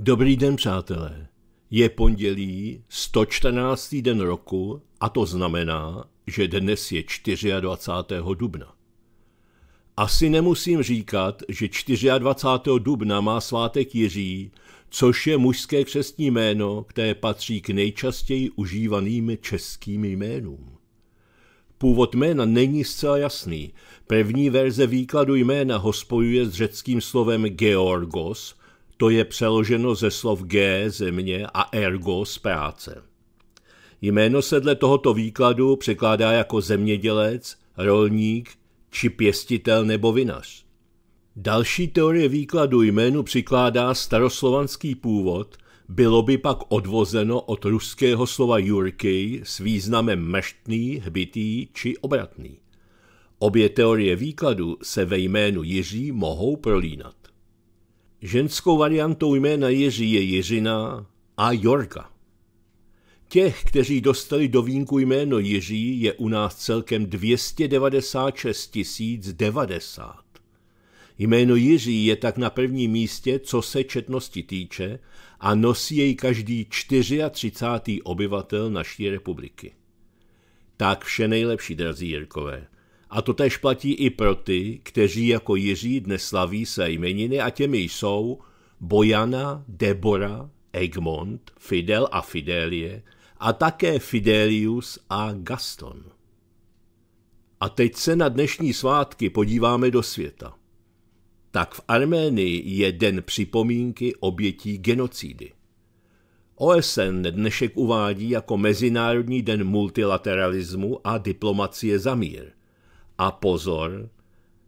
Dobrý den, přátelé. Je pondělí, 114. den roku a to znamená, že dnes je 24. dubna. Asi nemusím říkat, že 24. dubna má svátek Jiří, což je mužské křestní jméno, které patří k nejčastěji užívaným českým jménům. Původ jména není zcela jasný. První verze výkladu jména hospojuje s řeckým slovem Georgos, to je přeloženo ze slov G země a ergo z práce. Jméno se dle tohoto výkladu překládá jako zemědělec, rolník či pěstitel nebo vinař. Další teorie výkladu jménu přikládá staroslovanský původ, bylo by pak odvozeno od ruského slova jurky s významem meštný, hbitý či obratný. Obě teorie výkladu se ve jménu Jiří mohou prolínat. Ženskou variantou jména Jiří je Jiřina a Jorka. Těch, kteří dostali do vínku jméno Jiří, je u nás celkem 296 090. Jméno Jiří je tak na prvním místě, co se četnosti týče, a nosí jej každý 34. obyvatel naší republiky. Tak vše nejlepší, drazí Jirkové. A to tež platí i pro ty, kteří jako Jiří dnes slaví své jmeniny a těmi jsou Bojana, Debora, Egmont, Fidel a Fidelie a také Fidelius a Gaston. A teď se na dnešní svátky podíváme do světa. Tak v Arménii je den připomínky obětí genocídy. OSN dnešek uvádí jako Mezinárodní den multilateralismu a diplomacie za mír – a pozor,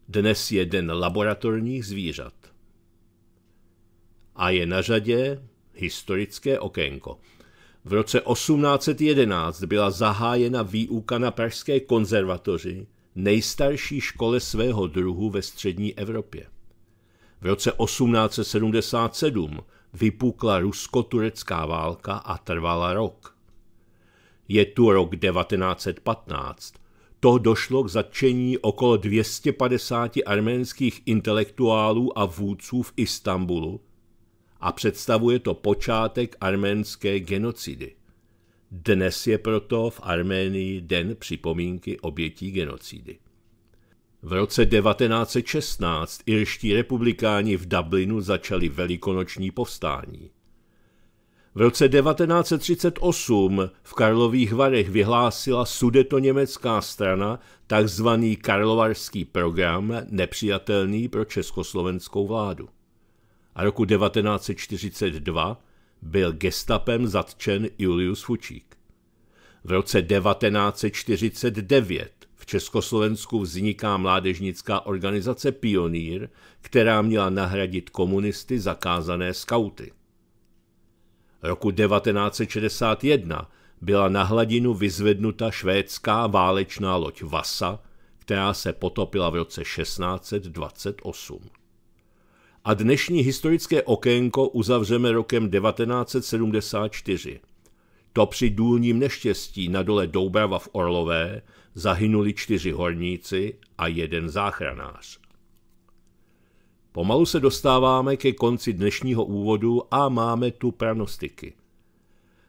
dnes je den laboratorních zvířat. A je na řadě historické okénko. V roce 1811 byla zahájena výuka na Pražské konzervatoři, nejstarší škole svého druhu ve střední Evropě. V roce 1877 vypukla rusko-turecká válka a trvala rok. Je tu rok 1915 to došlo k zatčení okolo 250 arménských intelektuálů a vůdců v Istanbulu a představuje to počátek arménské genocidy. Dnes je proto v Arménii den připomínky obětí genocidy. V roce 1916 irští republikáni v Dublinu začali velikonoční povstání. V roce 1938 v Karlových Varech vyhlásila sudeto-německá strana tzv. karlovarský program nepřijatelný pro československou vládu. A roku 1942 byl gestapem zatčen Julius Fučík. V roce 1949 v Československu vzniká mládežnická organizace Pionýr, která měla nahradit komunisty zakázané skauty roku 1961 byla na hladinu vyzvednuta švédská válečná loď Vasa, která se potopila v roce 1628. A dnešní historické okénko uzavřeme rokem 1974. To při důlním neštěstí na dole Doubrava v Orlové zahynuli čtyři horníci a jeden záchranář. Pomalu se dostáváme ke konci dnešního úvodu a máme tu pranostiky.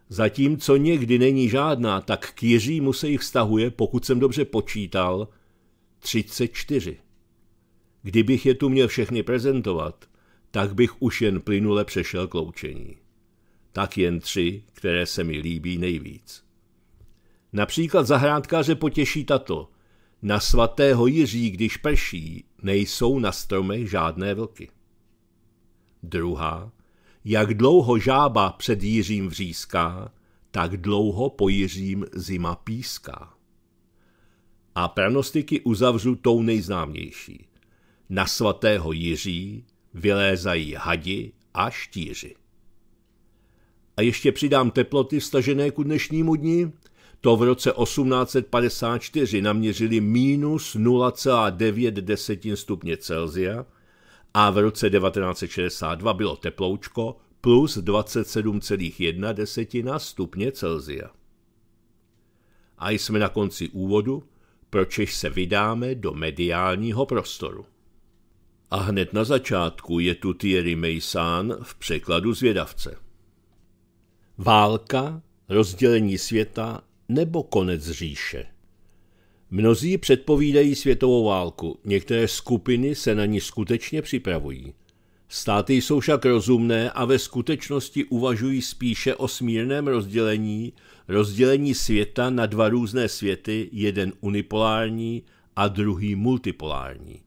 Zatímco někdy není žádná, tak k Jiřímu se jich vztahuje, pokud jsem dobře počítal, 34. Kdybych je tu měl všechny prezentovat, tak bych už jen plynule přešel k loučení. Tak jen tři, které se mi líbí nejvíc. Například zahrádkáře potěší tato – na svatého Jiří, když prší, nejsou na stromech žádné vlky. Druhá, jak dlouho žába před Jiřím vříská, tak dlouho po Jiřím zima píská. A pranostiky uzavřu tou nejznámější. Na svatého Jiří vylézají hadi a štíři. A ještě přidám teploty stažené ku dnešnímu dni to v roce 1854 naměřili minus 0,9 stupně Celzia a v roce 1962 bylo teploučko plus 27,1 stupně Celzia. A jsme na konci úvodu, proč se vydáme do mediálního prostoru. A hned na začátku je tu Thierry Meysán v překladu zvědavce. Válka, rozdělení světa nebo konec říše. Mnozí předpovídají světovou válku, některé skupiny se na ní skutečně připravují. Státy jsou však rozumné a ve skutečnosti uvažují spíše o smírném rozdělení, rozdělení světa na dva různé světy, jeden unipolární a druhý multipolární.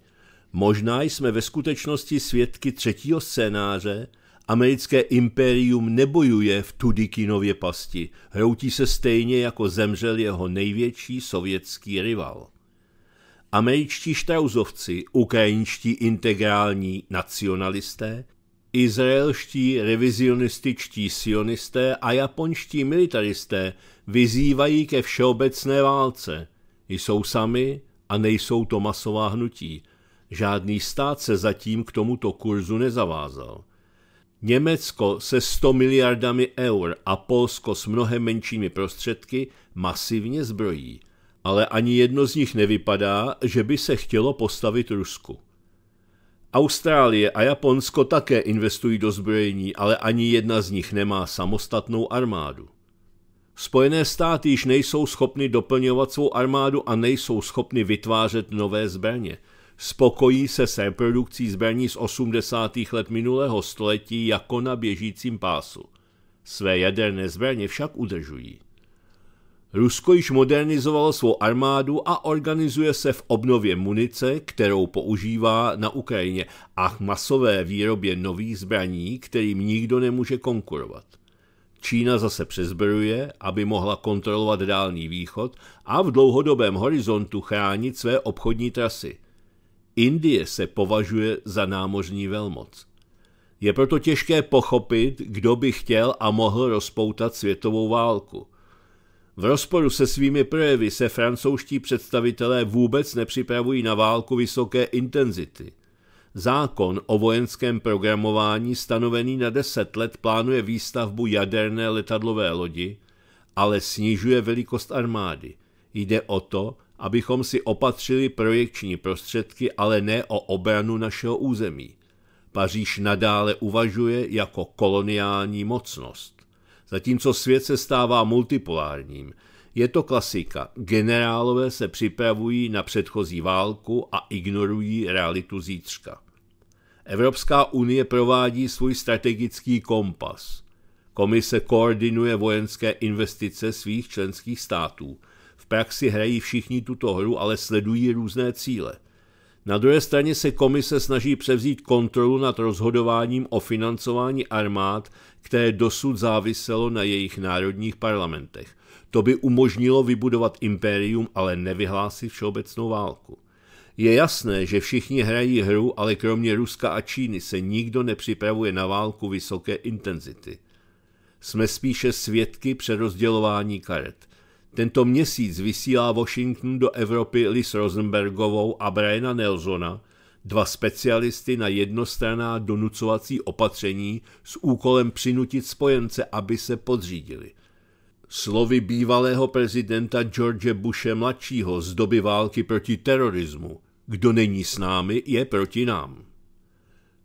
Možná jsme ve skutečnosti svědky třetího scénáře, Americké impérium nebojuje v Tudikinově pasti, hroutí se stejně jako zemřel jeho největší sovětský rival. Američtí štrauzovci, ukrajinští integrální nacionalisté, izraelští revizionističtí sionisté a japonští militaristé vyzývají ke všeobecné válce. Jsou sami a nejsou to masová hnutí. Žádný stát se zatím k tomuto kurzu nezavázal. Německo se 100 miliardami eur a Polsko s mnohem menšími prostředky masivně zbrojí, ale ani jedno z nich nevypadá, že by se chtělo postavit Rusku. Austrálie a Japonsko také investují do zbrojení, ale ani jedna z nich nemá samostatnou armádu. Spojené státy již nejsou schopny doplňovat svou armádu a nejsou schopny vytvářet nové zbraně – spokojí se s reprodukcí zbraní z 80. let minulého století jako na běžícím pásu. Své jaderné zbraně však udržují. Rusko již modernizovalo svou armádu a organizuje se v obnově munice, kterou používá na Ukrajině a k masové výrobě nových zbraní, kterým nikdo nemůže konkurovat. Čína zase přezbruje, aby mohla kontrolovat Dálný východ a v dlouhodobém horizontu chránit své obchodní trasy – Indie se považuje za námořní velmoc. Je proto těžké pochopit, kdo by chtěl a mohl rozpoutat světovou válku. V rozporu se svými projevy se francouzští představitelé vůbec nepřipravují na válku vysoké intenzity. Zákon o vojenském programování stanovený na 10 let plánuje výstavbu jaderné letadlové lodi, ale snižuje velikost armády. Jde o to, abychom si opatřili projekční prostředky, ale ne o obranu našeho území. Paříž nadále uvažuje jako koloniální mocnost. Zatímco svět se stává multipolárním, je to klasika. Generálové se připravují na předchozí válku a ignorují realitu zítřka. Evropská unie provádí svůj strategický kompas. Komise koordinuje vojenské investice svých členských států – v praxi hrají všichni tuto hru, ale sledují různé cíle. Na druhé straně se komise snaží převzít kontrolu nad rozhodováním o financování armád, které dosud záviselo na jejich národních parlamentech. To by umožnilo vybudovat impérium, ale nevyhlásit všeobecnou válku. Je jasné, že všichni hrají hru, ale kromě Ruska a Číny se nikdo nepřipravuje na válku vysoké intenzity. Jsme spíše svědky přerozdělování karet. Tento měsíc vysílá Washington do Evropy Liz Rosenbergovou a Briana Nelsona, dva specialisty na jednostranná donucovací opatření s úkolem přinutit spojence, aby se podřídili. Slovy bývalého prezidenta George Bushe mladšího z doby války proti terorismu. Kdo není s námi, je proti nám.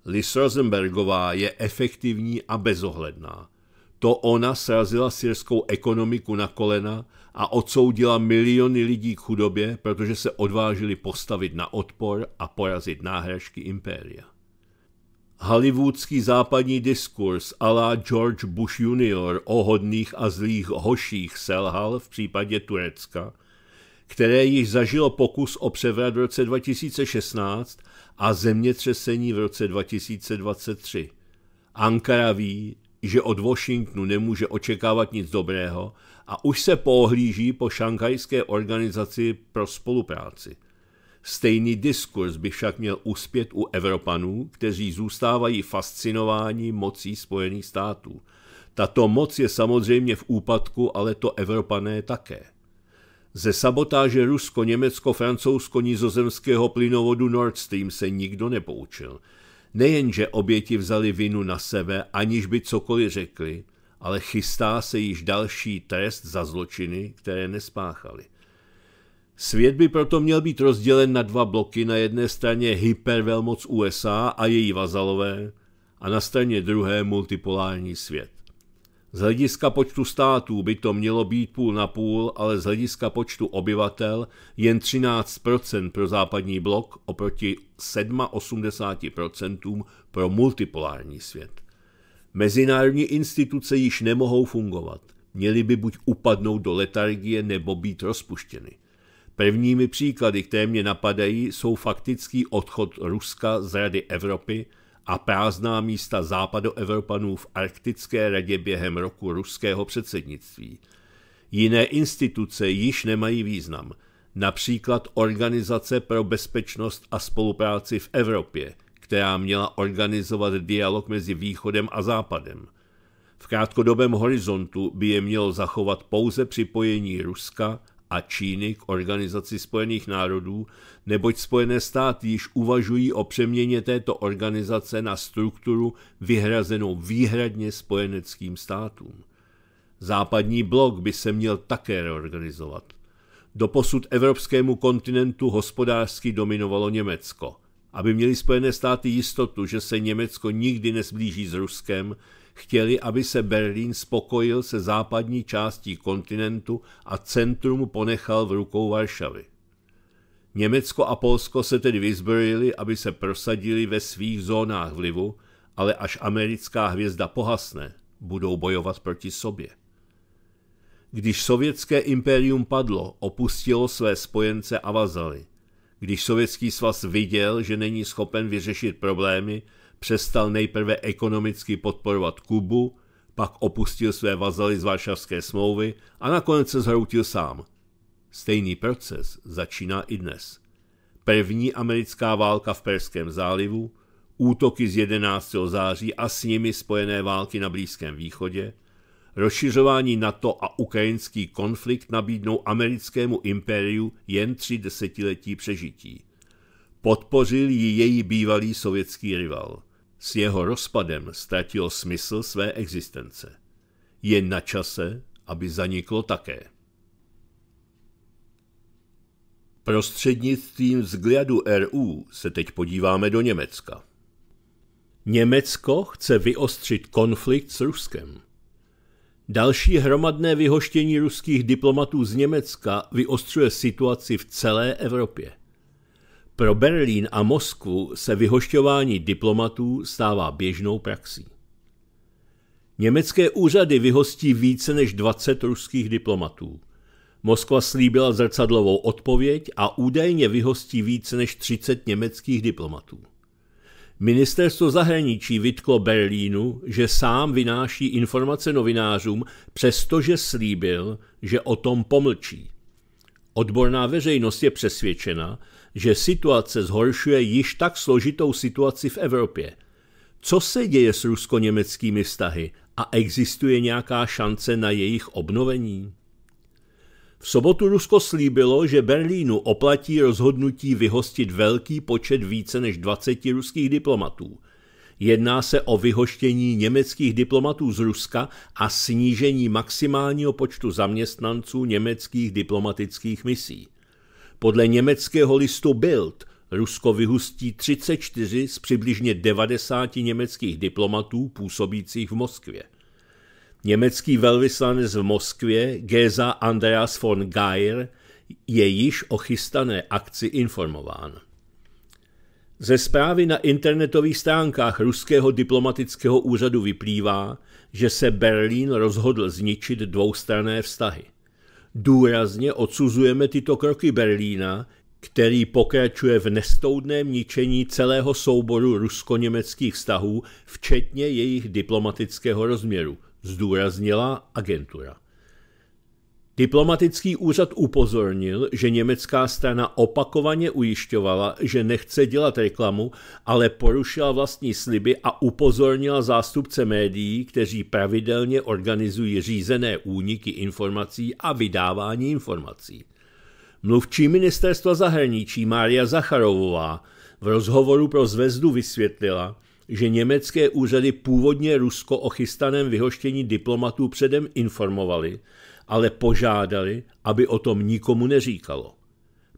Liz Rosenbergová je efektivní a bezohledná. To ona srazila syrskou ekonomiku na kolena a odsoudila miliony lidí k chudobě, protože se odvážili postavit na odpor a porazit náhražky impéria. Hollywoodský západní diskurs ala George Bush junior o hodných a zlých hoších selhal v případě Turecka, které již zažilo pokus o převrat v roce 2016 a zemětřesení v roce 2023. Ankara ví, že od Washingtonu nemůže očekávat nic dobrého a už se pohlíží po šanghajské organizaci pro spolupráci. Stejný diskurs by však měl uspět u Evropanů, kteří zůstávají fascinováni mocí Spojených států. Tato moc je samozřejmě v úpadku, ale to Evropané také. Ze sabotáže Rusko-Německo-Francouzsko-Nizozemského plynovodu Nord Stream se nikdo nepoučil – Nejenže oběti vzali vinu na sebe, aniž by cokoliv řekli, ale chystá se již další trest za zločiny, které nespáchali. Svět by proto měl být rozdělen na dva bloky, na jedné straně hypervelmoc USA a její vazalové a na straně druhé multipolární svět. Z hlediska počtu států by to mělo být půl na půl, ale z hlediska počtu obyvatel jen 13% pro západní blok oproti 87% pro multipolární svět. Mezinárodní instituce již nemohou fungovat. Měly by buď upadnout do letargie nebo být rozpuštěny. Prvními příklady, které mě napadají, jsou faktický odchod Ruska z Rady Evropy – a prázdná místa západoevropanů v Arktické radě během roku ruského předsednictví. Jiné instituce již nemají význam, například Organizace pro bezpečnost a spolupráci v Evropě, která měla organizovat dialog mezi Východem a Západem. V krátkodobém horizontu by je mělo zachovat pouze připojení Ruska a Číny k Organizaci spojených národů, neboť Spojené státy již uvažují o přeměně této organizace na strukturu vyhrazenou výhradně spojeneckým státům. Západní blok by se měl také reorganizovat. Doposud evropskému kontinentu hospodářsky dominovalo Německo. Aby měli Spojené státy jistotu, že se Německo nikdy nesblíží s Ruskem, Chtěli, aby se Berlín spokojil se západní částí kontinentu a centrum ponechal v rukou Varšavy. Německo a Polsko se tedy vyzbrojili, aby se prosadili ve svých zónách vlivu, ale až americká hvězda pohasne, budou bojovat proti sobě. Když sovětské impérium padlo, opustilo své spojence a vazaly. Když sovětský svaz viděl, že není schopen vyřešit problémy, přestal nejprve ekonomicky podporovat Kubu, pak opustil své vazaly z Varšavské smlouvy a nakonec se zhroutil sám. Stejný proces začíná i dnes. První americká válka v Perském zálivu, útoky z 11. září a s nimi spojené války na Blízkém východě, rozšiřování NATO a ukrajinský konflikt nabídnou americkému impériu jen tři desetiletí přežití. Podpořil ji její bývalý sovětský rival – s jeho rozpadem ztratilo smysl své existence. Je na čase, aby zaniklo také. Prostřednictvím vzhledu RU se teď podíváme do Německa. Německo chce vyostřit konflikt s Ruskem. Další hromadné vyhoštění ruských diplomatů z Německa vyostřuje situaci v celé Evropě. Pro Berlín a Moskvu se vyhošťování diplomatů stává běžnou praxí. Německé úřady vyhostí více než 20 ruských diplomatů. Moskva slíbila zrcadlovou odpověď a údajně vyhostí více než 30 německých diplomatů. Ministerstvo zahraničí vytklo Berlínu, že sám vynáší informace novinářům, přestože slíbil, že o tom pomlčí. Odborná veřejnost je přesvědčena, že situace zhoršuje již tak složitou situaci v Evropě. Co se děje s rusko-německými vztahy a existuje nějaká šance na jejich obnovení? V sobotu Rusko slíbilo, že Berlínu oplatí rozhodnutí vyhostit velký počet více než 20 ruských diplomatů. Jedná se o vyhoštění německých diplomatů z Ruska a snížení maximálního počtu zaměstnanců německých diplomatických misí. Podle německého listu Bild Rusko vyhustí 34 z přibližně 90 německých diplomatů působících v Moskvě. Německý velvyslanec v Moskvě Geza Andreas von Geier je již o chystané akci informován. Ze zprávy na internetových stránkách ruského diplomatického úřadu vyplývá, že se Berlín rozhodl zničit dvoustranné vztahy. Důrazně odsuzujeme tyto kroky Berlína, který pokračuje v nestoudném ničení celého souboru rusko-německých vztahů, včetně jejich diplomatického rozměru, zdůraznila agentura. Diplomatický úřad upozornil, že německá strana opakovaně ujišťovala, že nechce dělat reklamu, ale porušila vlastní sliby a upozornila zástupce médií, kteří pravidelně organizují řízené úniky informací a vydávání informací. Mluvčí ministerstva zahraničí Mária Zacharovová v rozhovoru pro zvezdu vysvětlila, že německé úřady původně Rusko o chystaném vyhoštění diplomatů předem informovali, ale požádali, aby o tom nikomu neříkalo.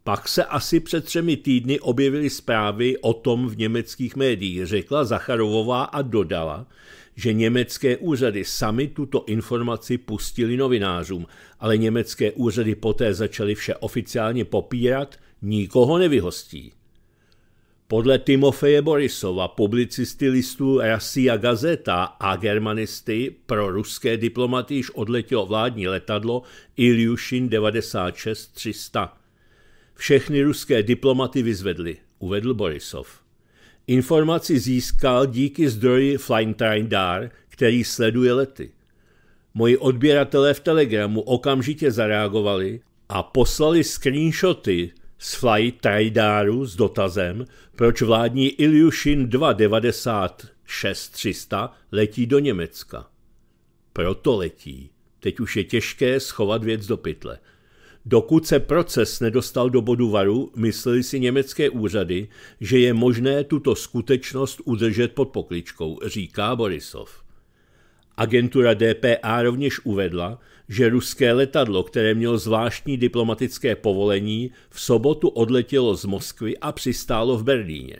Pak se asi před třemi týdny objevily zprávy o tom v německých médiích, řekla Zacharovová a dodala, že německé úřady sami tuto informaci pustili novinářům, ale německé úřady poté začaly vše oficiálně popírat, nikoho nevyhostí. Podle Timofeje Borisova, publicisty listů Rasia Gazeta a germanisty pro ruské diplomaty již odletělo vládní letadlo Ilyushin 96300. Všechny ruské diplomaty vyzvedli, uvedl Borisov. Informaci získal díky zdroji Flyntreindar, který sleduje lety. Moji odběratelé v Telegramu okamžitě zareagovali a poslali screenshoty z Fly Tridaru s dotazem, proč vládní Ilyushin 296-300 letí do Německa. Proto letí. Teď už je těžké schovat věc do pytle. Dokud se proces nedostal do bodu varu, mysleli si německé úřady, že je možné tuto skutečnost udržet pod pokličkou, říká Borisov. Agentura DPA rovněž uvedla, že ruské letadlo, které mělo zvláštní diplomatické povolení, v sobotu odletělo z Moskvy a přistálo v Berlíně.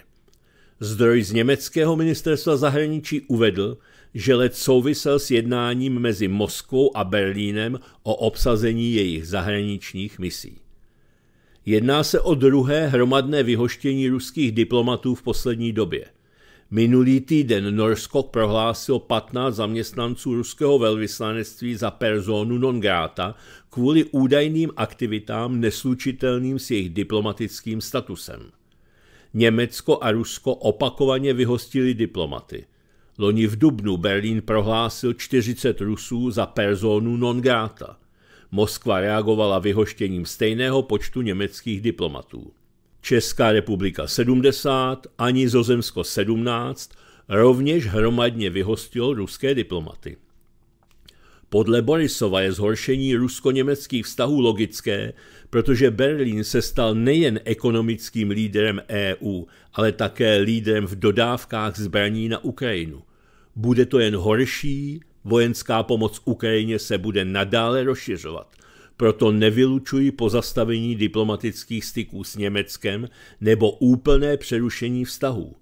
Zdroj z německého ministerstva zahraničí uvedl, že let souvisel s jednáním mezi Moskvou a Berlínem o obsazení jejich zahraničních misí. Jedná se o druhé hromadné vyhoštění ruských diplomatů v poslední době – Minulý týden Norsko prohlásilo 15 zaměstnanců ruského velvyslanectví za personu non grata kvůli údajným aktivitám neslučitelným s jejich diplomatickým statusem. Německo a Rusko opakovaně vyhostili diplomaty. Loni v Dubnu Berlín prohlásil 40 Rusů za personu non grata. Moskva reagovala vyhoštěním stejného počtu německých diplomatů. Česká republika 70 ani Zozemsko 17 rovněž hromadně vyhostilo ruské diplomaty. Podle Borisova je zhoršení rusko-německých vztahů logické, protože Berlín se stal nejen ekonomickým lídrem EU, ale také lídrem v dodávkách zbraní na Ukrajinu. Bude to jen horší, vojenská pomoc Ukrajině se bude nadále rozšiřovat – proto nevylučuji pozastavení diplomatických styků s Německem nebo úplné přerušení vztahů.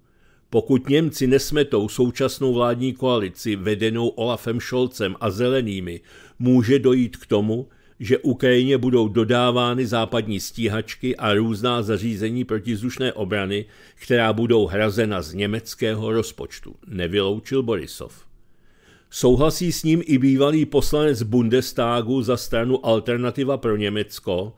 Pokud Němci nesmetou současnou vládní koalici vedenou Olafem Scholzem a Zelenými, může dojít k tomu, že Ukrajině budou dodávány západní stíhačky a různá zařízení protizdušné obrany, která budou hrazena z německého rozpočtu, nevyloučil Borisov. Souhlasí s ním i bývalý poslanec Bundestagu za stranu Alternativa pro Německo,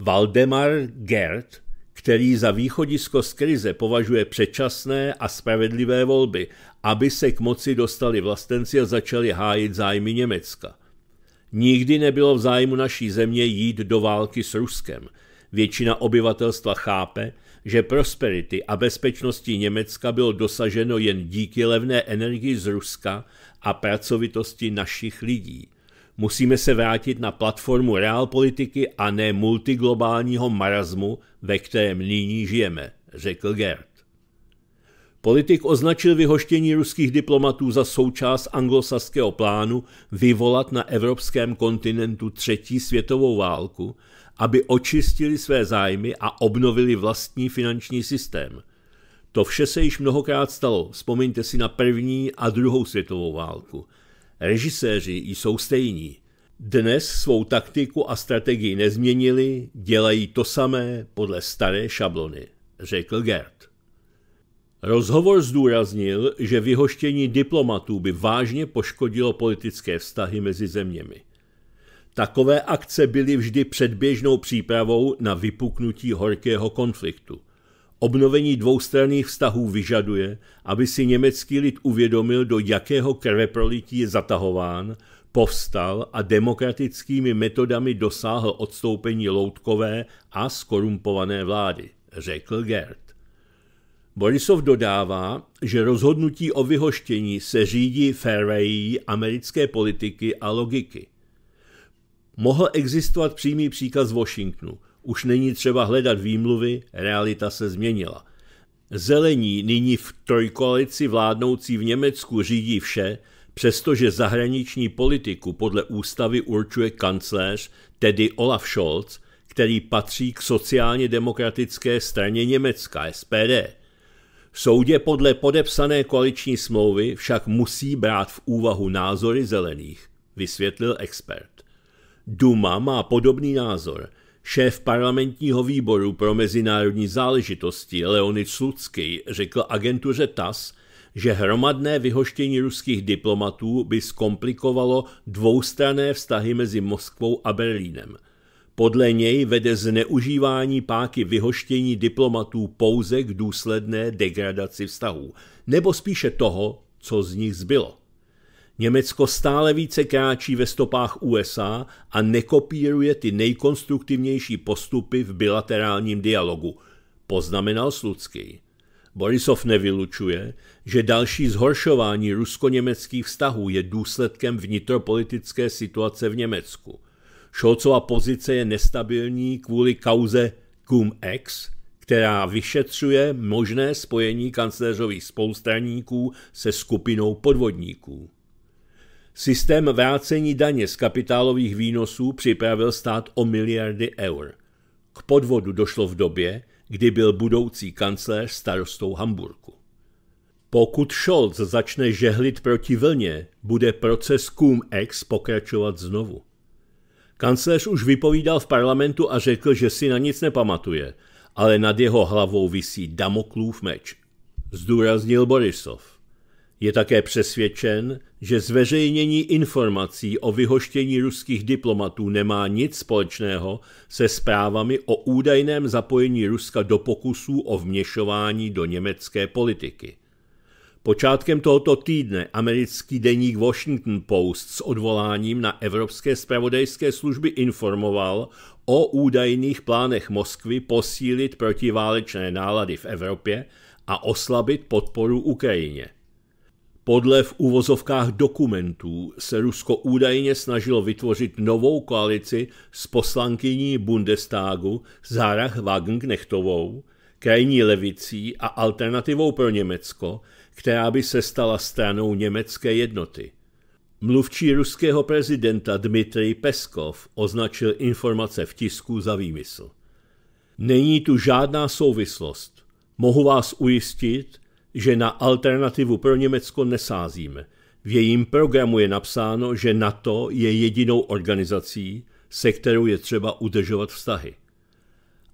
Valdemar Gerd, který za východisko z krize považuje předčasné a spravedlivé volby, aby se k moci dostali vlastenci a začali hájit zájmy Německa. Nikdy nebylo v zájmu naší země jít do války s Ruskem. Většina obyvatelstva chápe, že prosperity a bezpečnosti Německa bylo dosaženo jen díky levné energii z Ruska a pracovitosti našich lidí. Musíme se vrátit na platformu realpolitiky a ne multiglobálního marazmu, ve kterém nyní žijeme, řekl Gerd. Politik označil vyhoštění ruských diplomatů za součást anglosaského plánu vyvolat na evropském kontinentu třetí světovou válku, aby očistili své zájmy a obnovili vlastní finanční systém – to vše se již mnohokrát stalo, vzpomeňte si na první a druhou světovou válku. Režiséři jsou stejní. Dnes svou taktiku a strategii nezměnili, dělají to samé podle staré šablony, řekl Gert. Rozhovor zdůraznil, že vyhoštění diplomatů by vážně poškodilo politické vztahy mezi zeměmi. Takové akce byly vždy předběžnou přípravou na vypuknutí horkého konfliktu – Obnovení dvoustranných vztahů vyžaduje, aby si německý lid uvědomil, do jakého krveprolití je zatahován, povstal a demokratickými metodami dosáhl odstoupení loutkové a skorumpované vlády, řekl Gerd. Borisov dodává, že rozhodnutí o vyhoštění se řídí fairwayí americké politiky a logiky. Mohl existovat přímý příkaz Washingtonu – už není třeba hledat výmluvy, realita se změnila. Zelení nyní v trojkoalici vládnoucí v Německu řídí vše, přestože zahraniční politiku podle ústavy určuje kancléř, tedy Olaf Scholz, který patří k sociálně demokratické straně Německa, SPD. V soudě podle podepsané koaliční smlouvy však musí brát v úvahu názory zelených, vysvětlil expert. Duma má podobný názor – Šéf parlamentního výboru pro mezinárodní záležitosti Leonid Slucký řekl agentuře TAS, že hromadné vyhoštění ruských diplomatů by zkomplikovalo dvoustrané vztahy mezi Moskvou a Berlínem. Podle něj vede zneužívání páky vyhoštění diplomatů pouze k důsledné degradaci vztahů, nebo spíše toho, co z nich zbylo. Německo stále více kráčí ve stopách USA a nekopíruje ty nejkonstruktivnější postupy v bilaterálním dialogu, poznamenal Slucký. Borisov nevylučuje, že další zhoršování rusko-německých vztahů je důsledkem vnitropolitické situace v Německu. Šolcová pozice je nestabilní kvůli kauze Cum-Ex, která vyšetřuje možné spojení kancléřových spoustraníků se skupinou podvodníků. Systém vrácení daně z kapitálových výnosů připravil stát o miliardy eur. K podvodu došlo v době, kdy byl budoucí kancléř starostou Hamburku. Pokud Scholz začne žehlit proti vlně, bude proces Cum-Ex pokračovat znovu. Kancléř už vypovídal v parlamentu a řekl, že si na nic nepamatuje, ale nad jeho hlavou visí Damoklův meč. Zdůraznil Borisov. Je také přesvědčen, že zveřejnění informací o vyhoštění ruských diplomatů nemá nic společného se zprávami o údajném zapojení Ruska do pokusů o vměšování do německé politiky. Počátkem tohoto týdne americký deník Washington Post s odvoláním na evropské spravodajské služby informoval o údajných plánech Moskvy posílit protiválečné nálady v Evropě a oslabit podporu Ukrajině. Podle v uvozovkách dokumentů se Rusko údajně snažilo vytvořit novou koalici s poslankyní Bundestagu Zárach Wagenknechtovou, krajní levicí a alternativou pro Německo, která by se stala stranou německé jednoty. Mluvčí ruského prezidenta Dmitrij Peskov označil informace v tisku za výmysl. Není tu žádná souvislost. Mohu vás ujistit, že na alternativu pro Německo nesázíme. V jejím programu je napsáno, že NATO je jedinou organizací, se kterou je třeba udržovat vztahy.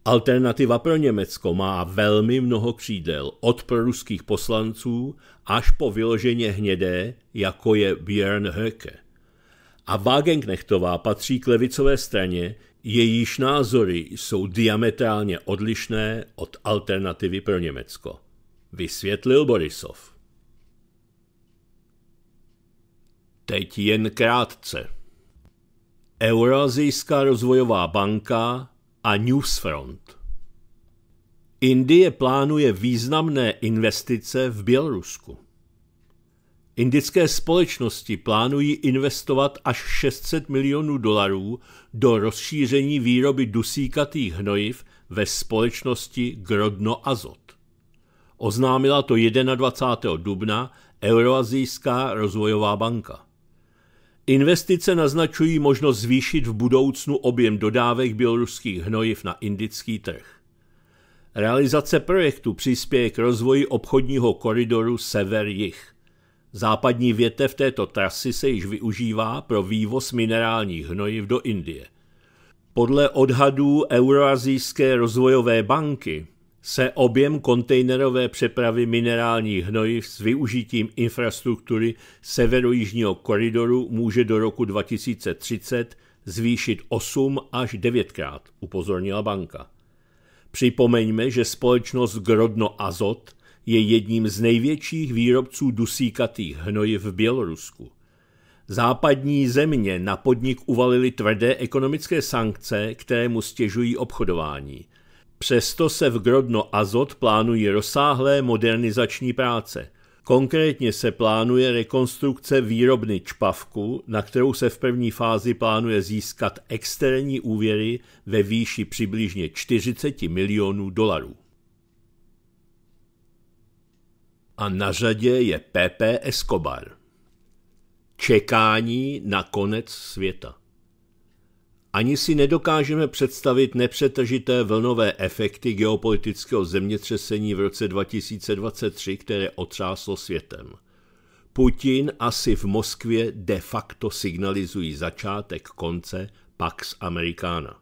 Alternativa pro Německo má velmi mnoho křídel, od proruských poslanců až po vyloženě hnědé, jako je Björn Höcke. A Wagenknechtová patří k levicové straně, jejíž názory jsou diametrálně odlišné od alternativy pro Německo vysvětlil Borisov. Teď jen krátce. Eurazijská rozvojová banka a Newsfront. Indie plánuje významné investice v Bělorusku. Indické společnosti plánují investovat až 600 milionů dolarů do rozšíření výroby dusíkatých hnojiv ve společnosti Grodno Azot. Oznámila to 21. dubna Euroazijská rozvojová banka. Investice naznačují možnost zvýšit v budoucnu objem dodávek běloruských hnojiv na indický trh. Realizace projektu přispěje k rozvoji obchodního koridoru sever-jih. Západní větev této trasy se již využívá pro vývoz minerálních hnojiv do Indie. Podle odhadů Euroazijské rozvojové banky se objem kontejnerové přepravy minerálních hnojiv s využitím infrastruktury severojižního koridoru může do roku 2030 zvýšit 8 až 9krát, upozornila banka. Připomeňme, že společnost Grodno Azot je jedním z největších výrobců dusíkatých hnojiv v Bělorusku. Západní země na podnik uvalily tvrdé ekonomické sankce, které mu stěžují obchodování – Přesto se v Grodno Azot plánují rozsáhlé modernizační práce. Konkrétně se plánuje rekonstrukce výrobny čpavku, na kterou se v první fázi plánuje získat externí úvěry ve výši přibližně 40 milionů dolarů. A na řadě je PP Escobar. Čekání na konec světa. Ani si nedokážeme představit nepřetržité vlnové efekty geopolitického zemětřesení v roce 2023, které otřáslo světem. Putin asi v Moskvě de facto signalizují začátek konce Pax Americana.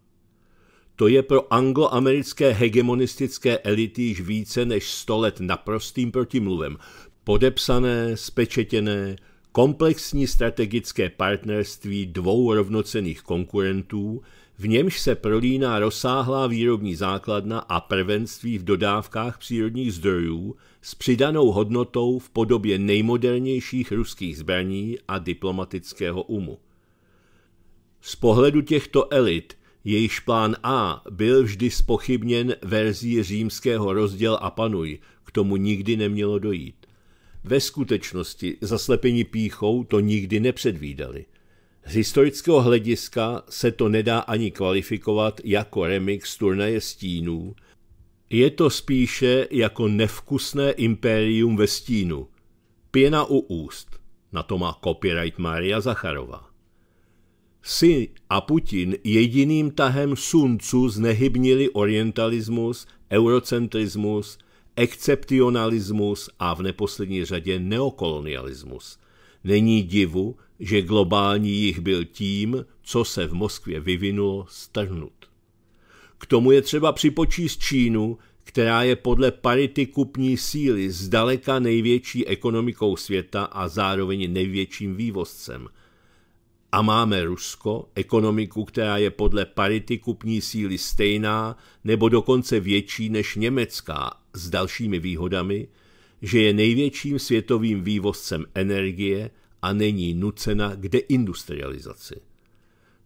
To je pro angloamerické hegemonistické elity již více než 100 let naprostým protimluvem, podepsané, spečetěné, komplexní strategické partnerství dvou rovnocených konkurentů, v němž se prolíná rozsáhlá výrobní základna a prvenství v dodávkách přírodních zdrojů s přidanou hodnotou v podobě nejmodernějších ruských zbraní a diplomatického umu. Z pohledu těchto elit, jejichž plán A byl vždy spochybněn verzí římského rozděl a panuj, k tomu nikdy nemělo dojít. Ve skutečnosti zaslepení píchou to nikdy nepředvídali. Z historického hlediska se to nedá ani kvalifikovat jako remix turnaje stínů, je to spíše jako nevkusné impérium ve stínu. Pěna u úst. Na to má copyright Maria Zacharová. Syn a Putin jediným tahem sunců znehybnili orientalismus, eurocentrismus, excepcionalismus a v neposlední řadě neokolonialismus. Není divu, že globální jich byl tím, co se v Moskvě vyvinulo, strhnut. K tomu je třeba připočíst Čínu, která je podle parity kupní síly zdaleka největší ekonomikou světa a zároveň největším vývozcem – a máme Rusko, ekonomiku, která je podle parity kupní síly stejná nebo dokonce větší než německá, s dalšími výhodami, že je největším světovým vývozcem energie a není nucena k deindustrializaci.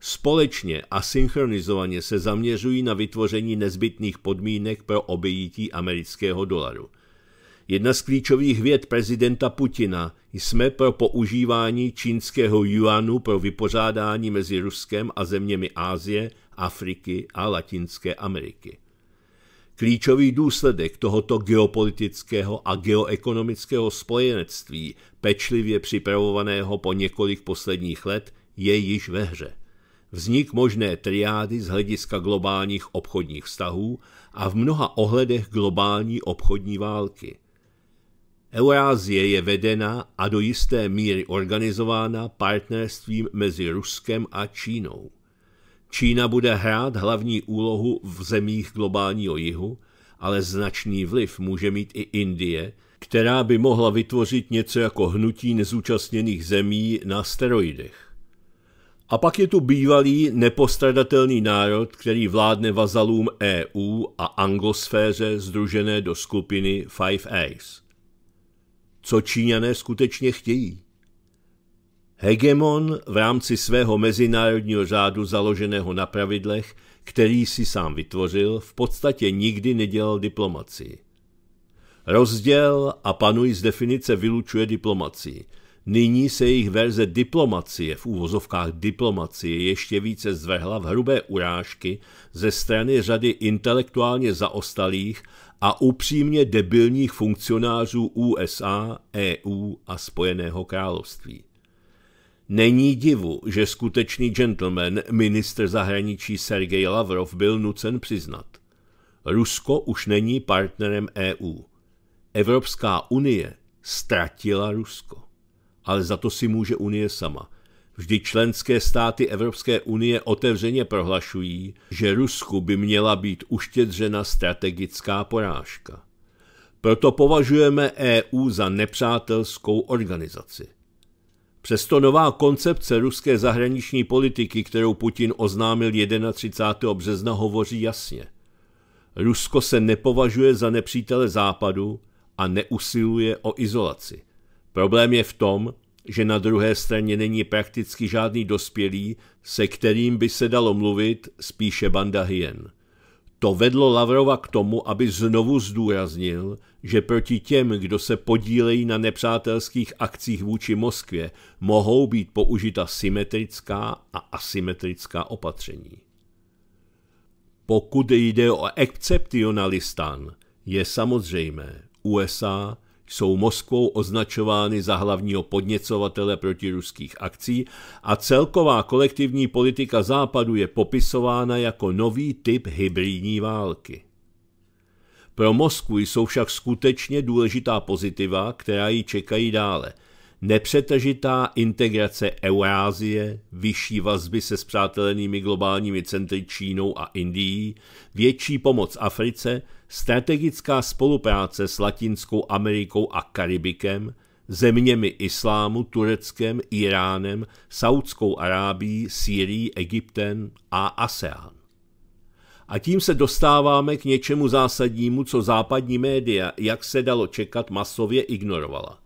Společně a synchronizovaně se zaměřují na vytvoření nezbytných podmínek pro obejítí amerického dolaru – Jedna z klíčových věd prezidenta Putina jsme pro používání čínského juanu pro vypořádání mezi Ruskem a zeměmi Ázie, Afriky a Latinské Ameriky. Klíčový důsledek tohoto geopolitického a geoekonomického spojenectví, pečlivě připravovaného po několik posledních let, je již ve hře. Vznik možné triády z hlediska globálních obchodních vztahů a v mnoha ohledech globální obchodní války. Eurázie je vedena a do jisté míry organizována partnerstvím mezi Ruskem a Čínou. Čína bude hrát hlavní úlohu v zemích globálního jihu, ale značný vliv může mít i Indie, která by mohla vytvořit něco jako hnutí nezúčastněných zemí na steroidech. A pak je tu bývalý nepostradatelný národ, který vládne vazalům EU a anglosféře združené do skupiny Five Eyes co Číňané skutečně chtějí. Hegemon v rámci svého mezinárodního řádu založeného na pravidlech, který si sám vytvořil, v podstatě nikdy nedělal diplomacii. Rozděl a panuj z definice vylučuje diplomacii. Nyní se jejich verze diplomacie, v úvozovkách diplomacie, ještě více zvrhla v hrubé urážky ze strany řady intelektuálně zaostalých a upřímně debilních funkcionářů USA, EU a Spojeného království. Není divu, že skutečný gentleman, ministr zahraničí Sergej Lavrov, byl nucen přiznat. Rusko už není partnerem EU. Evropská unie ztratila Rusko. Ale za to si může unie sama. Vždy členské státy Evropské unie otevřeně prohlašují, že Rusku by měla být uštědřena strategická porážka. Proto považujeme EU za nepřátelskou organizaci. Přesto nová koncepce ruské zahraniční politiky, kterou Putin oznámil 31. března, hovoří jasně. Rusko se nepovažuje za nepřítele Západu a neusiluje o izolaci. Problém je v tom, že na druhé straně není prakticky žádný dospělý, se kterým by se dalo mluvit spíše banda hyen. To vedlo Lavrova k tomu, aby znovu zdůraznil, že proti těm, kdo se podílejí na nepřátelských akcích vůči Moskvě, mohou být použita symetrická a asymetrická opatření. Pokud jde o excepcionalistán, je samozřejmé, USA jsou Moskvou označovány za hlavního podněcovatele proti ruských akcí a celková kolektivní politika Západu je popisována jako nový typ hybridní války. Pro Moskvu jsou však skutečně důležitá pozitiva, která ji čekají dále. Nepřetažitá integrace Eurázie, vyšší vazby se spřátelenými globálními centry Čínou a Indií, větší pomoc Africe, Strategická spolupráce s Latinskou Amerikou a Karibikem, zeměmi islámu, Tureckem, Iránem, Saudskou Arábií, Sýrií, Egyptem a ASEAN. A tím se dostáváme k něčemu zásadnímu, co západní média, jak se dalo čekat, masově ignorovala.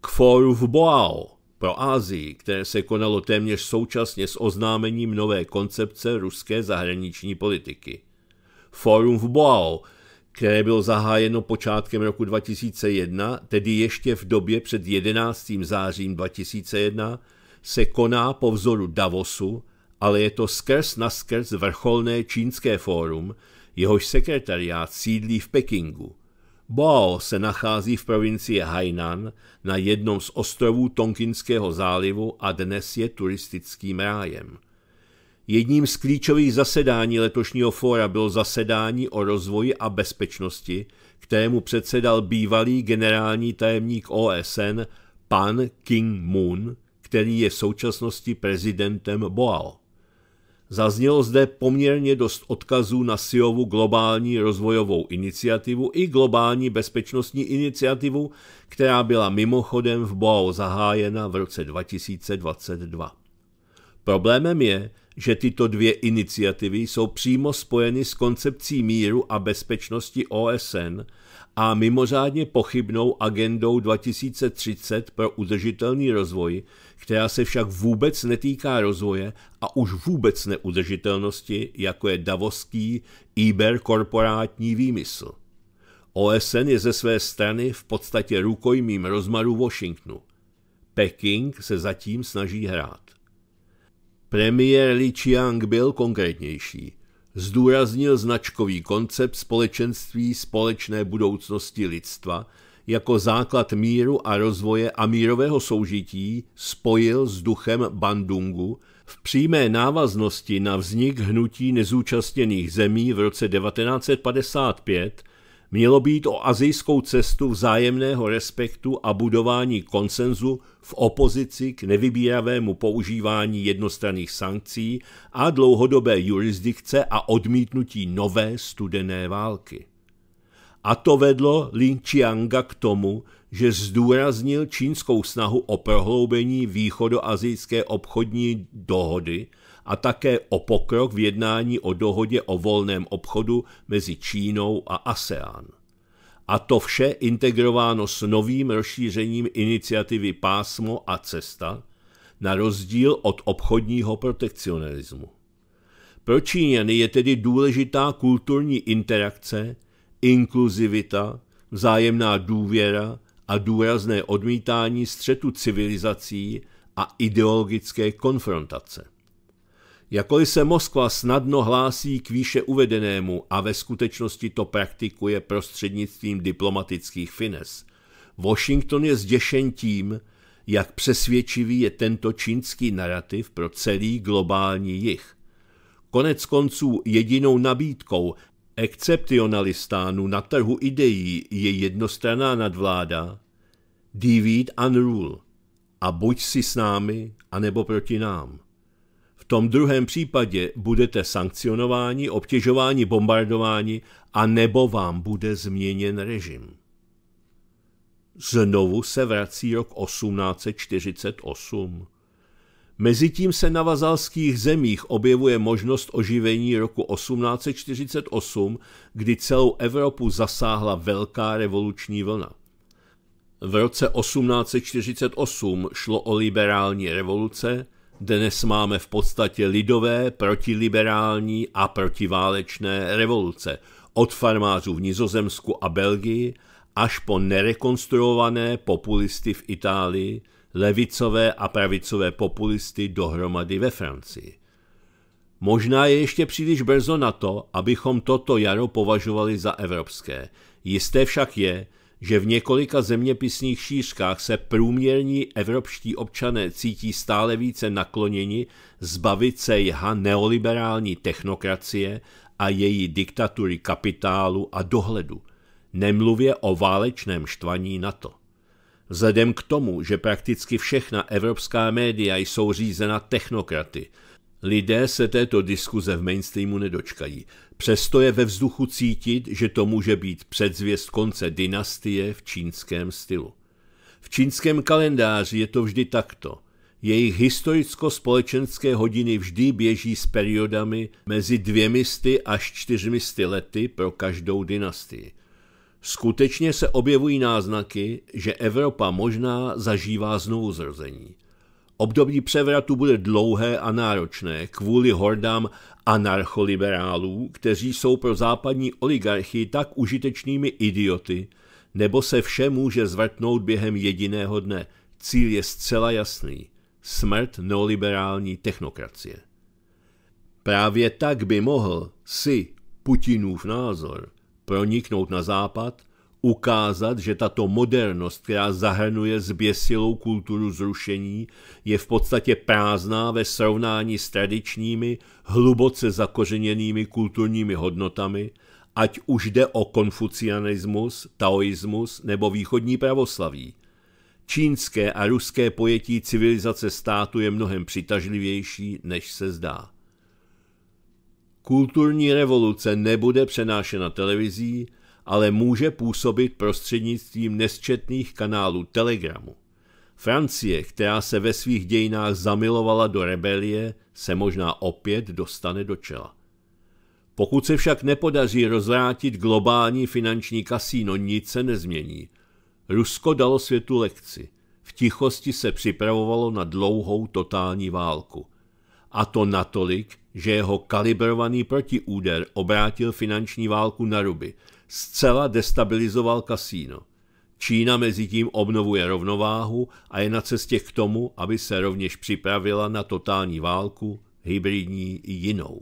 K fóru v Boao pro Ázii, které se konalo téměř současně s oznámením nové koncepce ruské zahraniční politiky – Fórum v Boao, které bylo zahájeno počátkem roku 2001, tedy ještě v době před 11. zářím 2001, se koná po vzoru Davosu, ale je to skrz na skrz vrcholné čínské fórum, jehož sekretariát sídlí v Pekingu. Boao se nachází v provincii Hainan na jednom z ostrovů Tonkinského zálivu a dnes je turistickým rájem. Jedním z klíčových zasedání letošního fóra bylo zasedání o rozvoji a bezpečnosti, kterému předsedal bývalý generální tajemník OSN pan King Moon, který je v současnosti prezidentem Boao. Zaznělo zde poměrně dost odkazů na SIOVu globální rozvojovou iniciativu i globální bezpečnostní iniciativu, která byla mimochodem v Boao zahájena v roce 2022. Problémem je, že tyto dvě iniciativy jsou přímo spojeny s koncepcí míru a bezpečnosti OSN a mimořádně pochybnou agendou 2030 pro udržitelný rozvoj, která se však vůbec netýká rozvoje a už vůbec neudržitelnosti, jako je davoský, Iber korporátní výmysl. OSN je ze své strany v podstatě rukojmím rozmaru Washingtonu. Peking se zatím snaží hrát. Premiér Li Qiang byl konkrétnější. Zdůraznil značkový koncept společenství společné budoucnosti lidstva jako základ míru a rozvoje a mírového soužití spojil s duchem Bandungu v přímé návaznosti na vznik hnutí nezúčastněných zemí v roce 1955 Mělo být o azijskou cestu vzájemného respektu a budování konsenzu v opozici k nevybíravému používání jednostranných sankcí a dlouhodobé jurisdikce a odmítnutí nové studené války. A to vedlo Lin Chianga k tomu, že zdůraznil čínskou snahu o prohloubení východoazijské obchodní dohody – a také o pokrok v jednání o dohodě o volném obchodu mezi Čínou a ASEAN. A to vše integrováno s novým rozšířením iniciativy Pásmo a cesta, na rozdíl od obchodního protekcionismu. Pro Číňany je tedy důležitá kulturní interakce, inkluzivita, vzájemná důvěra a důrazné odmítání střetu civilizací a ideologické konfrontace. Jakoli se Moskva snadno hlásí k výše uvedenému a ve skutečnosti to praktikuje prostřednictvím diplomatických fines, Washington je zděšen tím, jak přesvědčivý je tento čínský narrativ pro celý globální jich. Konec konců jedinou nabídkou excepcionalistánu na trhu ideí je jednostranná nadvláda divide and rule a buď si s námi, anebo proti nám tom druhém případě budete sankcionováni, obtěžováni, bombardováni a nebo vám bude změněn režim. Znovu se vrací rok 1848. Mezitím se na vazalských zemích objevuje možnost oživení roku 1848, kdy celou Evropu zasáhla velká revoluční vlna. V roce 1848 šlo o liberální revoluce, dnes máme v podstatě lidové, protiliberální a protiválečné revoluce, od farmářů v Nizozemsku a Belgii až po nerekonstruované populisty v Itálii, levicové a pravicové populisty dohromady ve Francii. Možná je ještě příliš brzo na to, abychom toto jaro považovali za evropské. Jisté však je, že v několika zeměpisných šířkách se průměrní evropští občané cítí stále více nakloněni zbavit se jeha neoliberální technokracie a její diktatury kapitálu a dohledu, nemluvě o válečném štvaní NATO. Vzhledem k tomu, že prakticky všechna evropská média jsou řízena technokraty, lidé se této diskuze v mainstreamu nedočkají. Přesto je ve vzduchu cítit, že to může být předzvěst konce dynastie v čínském stylu. V čínském kalendáři je to vždy takto. Jejich historicko-společenské hodiny vždy běží s periodami mezi sty až čtyřmi sty lety pro každou dynastii. Skutečně se objevují náznaky, že Evropa možná zažívá znovuzrození. Období převratu bude dlouhé a náročné kvůli hordám anarcholiberálů, kteří jsou pro západní oligarchii tak užitečnými idioty, nebo se vše může zvrtnout během jediného dne. Cíl je zcela jasný. Smrt neoliberální technokracie. Právě tak by mohl si Putinův názor proniknout na západ ukázat, že tato modernost, která zahrnuje zběsilou kulturu zrušení, je v podstatě prázdná ve srovnání s tradičními, hluboce zakořeněnými kulturními hodnotami, ať už jde o konfucianismus, taoismus nebo východní pravoslaví. Čínské a ruské pojetí civilizace státu je mnohem přitažlivější, než se zdá. Kulturní revoluce nebude přenášena televizí, ale může působit prostřednictvím nesčetných kanálů telegramu. Francie, která se ve svých dějinách zamilovala do rebelie, se možná opět dostane do čela. Pokud se však nepodaří rozvrátit globální finanční kasíno, nic se nezmění. Rusko dalo světu lekci. V tichosti se připravovalo na dlouhou totální válku a to natolik, že jeho kalibrovaný protiúder obrátil finanční válku na ruby, zcela destabilizoval kasíno. Čína mezi tím obnovuje rovnováhu a je na cestě k tomu, aby se rovněž připravila na totální válku, hybridní i jinou.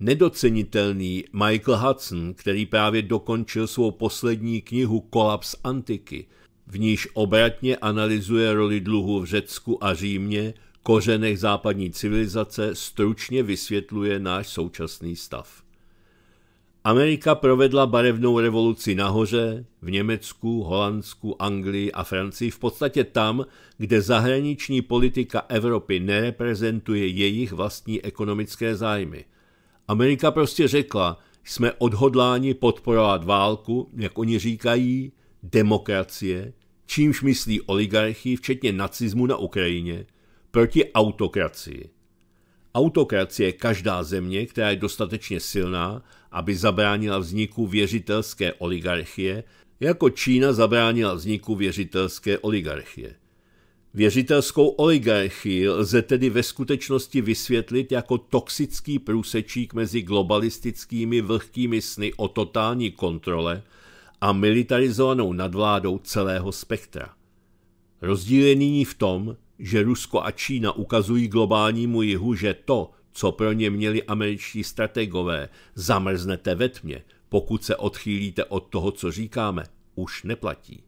Nedocenitelný Michael Hudson, který právě dokončil svou poslední knihu Kolaps antiky, v níž obratně analyzuje roli dluhu v Řecku a Římě kořenech západní civilizace stručně vysvětluje náš současný stav. Amerika provedla barevnou revoluci nahoře, v Německu, Holandsku, Anglii a Francii, v podstatě tam, kde zahraniční politika Evropy nereprezentuje jejich vlastní ekonomické zájmy. Amerika prostě řekla, jsme odhodláni podporovat válku, jak oni říkají, demokracie, čímž myslí oligarchii, včetně nacismu na Ukrajině – proti autokracii. Autokracie je každá země, která je dostatečně silná, aby zabránila vzniku věřitelské oligarchie, jako Čína zabránila vzniku věřitelské oligarchie. Věřitelskou oligarchii lze tedy ve skutečnosti vysvětlit jako toxický průsečík mezi globalistickými vlhkými sny o totální kontrole a militarizovanou nadvládou celého spektra. Rozdíl je nyní v tom, že Rusko a Čína ukazují globálnímu jihu, že to, co pro ně měli američtí strategové, zamrznete ve tmě, pokud se odchýlíte od toho, co říkáme, už neplatí.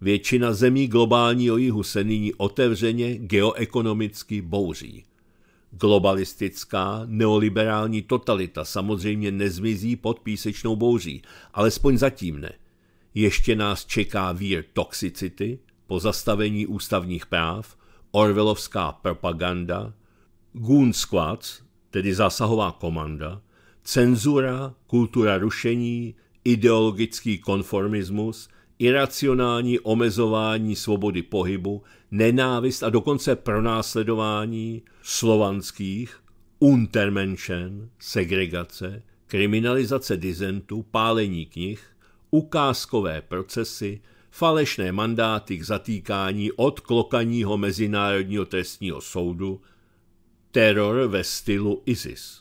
Většina zemí globálního jihu se nyní otevřeně geoekonomicky bouří. Globalistická, neoliberální totalita samozřejmě nezmizí pod písečnou bouří, alespoň zatím ne. Ještě nás čeká vír toxicity – pozastavení ústavních práv, orvelovská propaganda, Goon Squads, tedy zásahová komanda, cenzura, kultura rušení, ideologický konformismus, iracionální omezování svobody pohybu, nenávist a dokonce pronásledování slovanských, untermenšen, segregace, kriminalizace dizentu, pálení knih, ukázkové procesy, falešné mandáty k zatýkání od klokaního Mezinárodního trestního soudu, teror ve stylu ISIS.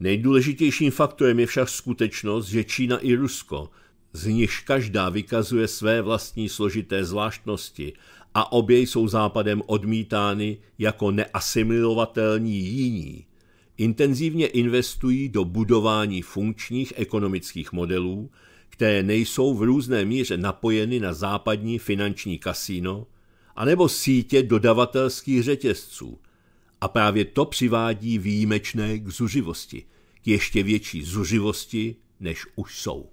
Nejdůležitějším faktorem je však skutečnost, že Čína i Rusko, z nichž každá vykazuje své vlastní složité zvláštnosti a obě jsou západem odmítány jako neasimilovatelní jiní, intenzivně investují do budování funkčních ekonomických modelů, které nejsou v různé míře napojeny na západní finanční kasíno, anebo sítě dodavatelských řetězců. A právě to přivádí výjimečné k zuživosti, k ještě větší zuživosti, než už jsou.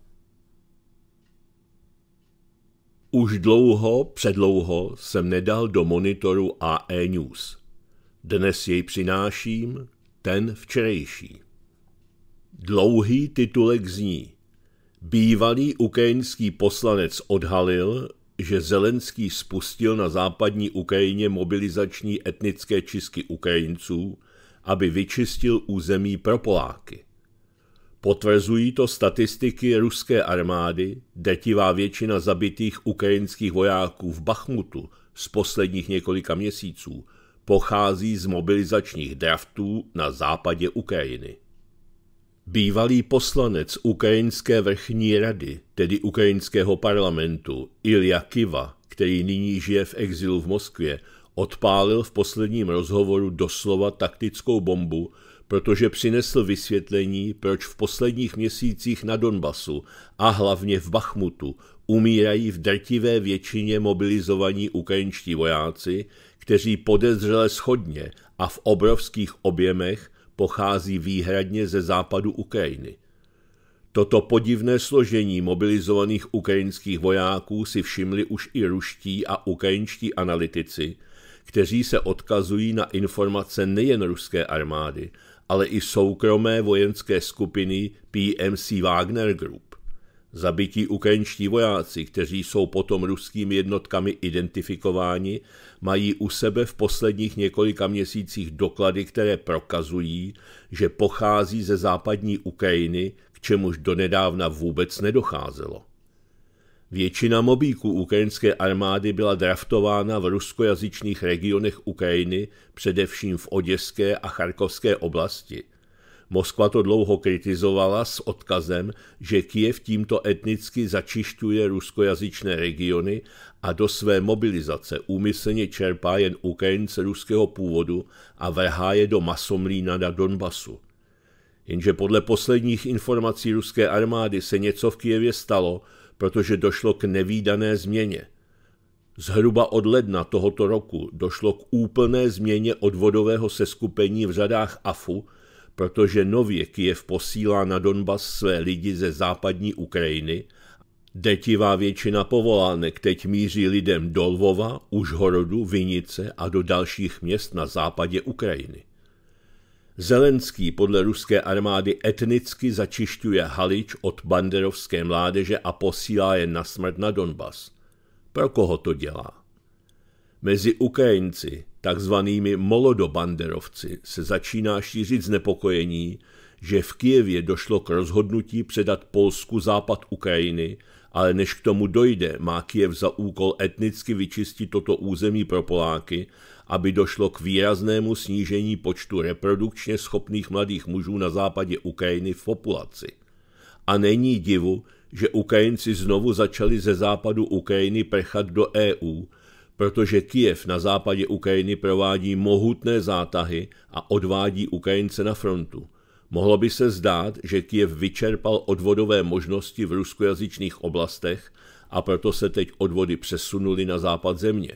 Už dlouho, předlouho jsem nedal do monitoru AE News. Dnes jej přináším ten včerejší. Dlouhý titulek zní – Bývalý ukrajinský poslanec odhalil, že Zelenský spustil na západní Ukrajině mobilizační etnické čistky Ukrajinců, aby vyčistil území pro Poláky. Potvrzují to statistiky ruské armády, detivá většina zabitých ukrajinských vojáků v Bachmutu z posledních několika měsíců pochází z mobilizačních draftů na západě Ukrajiny. Bývalý poslanec Ukrajinské vrchní rady, tedy ukrajinského parlamentu, Ilja Kiva, který nyní žije v exilu v Moskvě, odpálil v posledním rozhovoru doslova taktickou bombu, protože přinesl vysvětlení, proč v posledních měsících na Donbasu a hlavně v Bachmutu umírají v drtivé většině mobilizovaní ukrajinští vojáci, kteří podezřele schodně a v obrovských objemech pochází výhradně ze západu Ukrajiny. Toto podivné složení mobilizovaných ukrajinských vojáků si všimli už i ruští a ukrajinští analytici, kteří se odkazují na informace nejen ruské armády, ale i soukromé vojenské skupiny PMC Wagner Group. Zabití ukrajinští vojáci, kteří jsou potom ruskými jednotkami identifikováni, mají u sebe v posledních několika měsících doklady, které prokazují, že pochází ze západní Ukrajiny, k čemuž donedávna vůbec nedocházelo. Většina mobíků ukrajinské armády byla draftována v ruskojazyčných regionech Ukrajiny, především v Oděské a Charkovské oblasti – Moskva to dlouho kritizovala s odkazem, že Kiev tímto etnicky začišťuje ruskojazyčné regiony a do své mobilizace úmyslně čerpá jen Ukrajince ruského původu a vrhá je do masomlína na Donbasu. Jenže podle posledních informací ruské armády se něco v Kijevě stalo, protože došlo k nevýdané změně. Zhruba od ledna tohoto roku došlo k úplné změně odvodového seskupení v řadách AFU, protože nově Kiev posílá na Donbas své lidi ze západní Ukrajiny. Detivá většina povolánek teď míří lidem do Lvova, Užhorodu, Vinice a do dalších měst na západě Ukrajiny. Zelenský podle ruské armády etnicky začišťuje Halič od banderovské mládeže a posílá je na smrt na Donbas. Pro koho to dělá? Mezi Ukrajinci takzvanými molodobanderovci se začíná šířit znepokojení, že v Kijevě došlo k rozhodnutí předat Polsku západ Ukrajiny, ale než k tomu dojde, má Kijev za úkol etnicky vyčistit toto území pro Poláky, aby došlo k výraznému snížení počtu reprodukčně schopných mladých mužů na západě Ukrajiny v populaci. A není divu, že Ukrajinci znovu začali ze západu Ukrajiny prchat do EU, protože Kiev na západě Ukrajiny provádí mohutné zátahy a odvádí Ukrajince na frontu. Mohlo by se zdát, že Kiev vyčerpal odvodové možnosti v ruskojazyčných oblastech a proto se teď odvody přesunuly na západ země.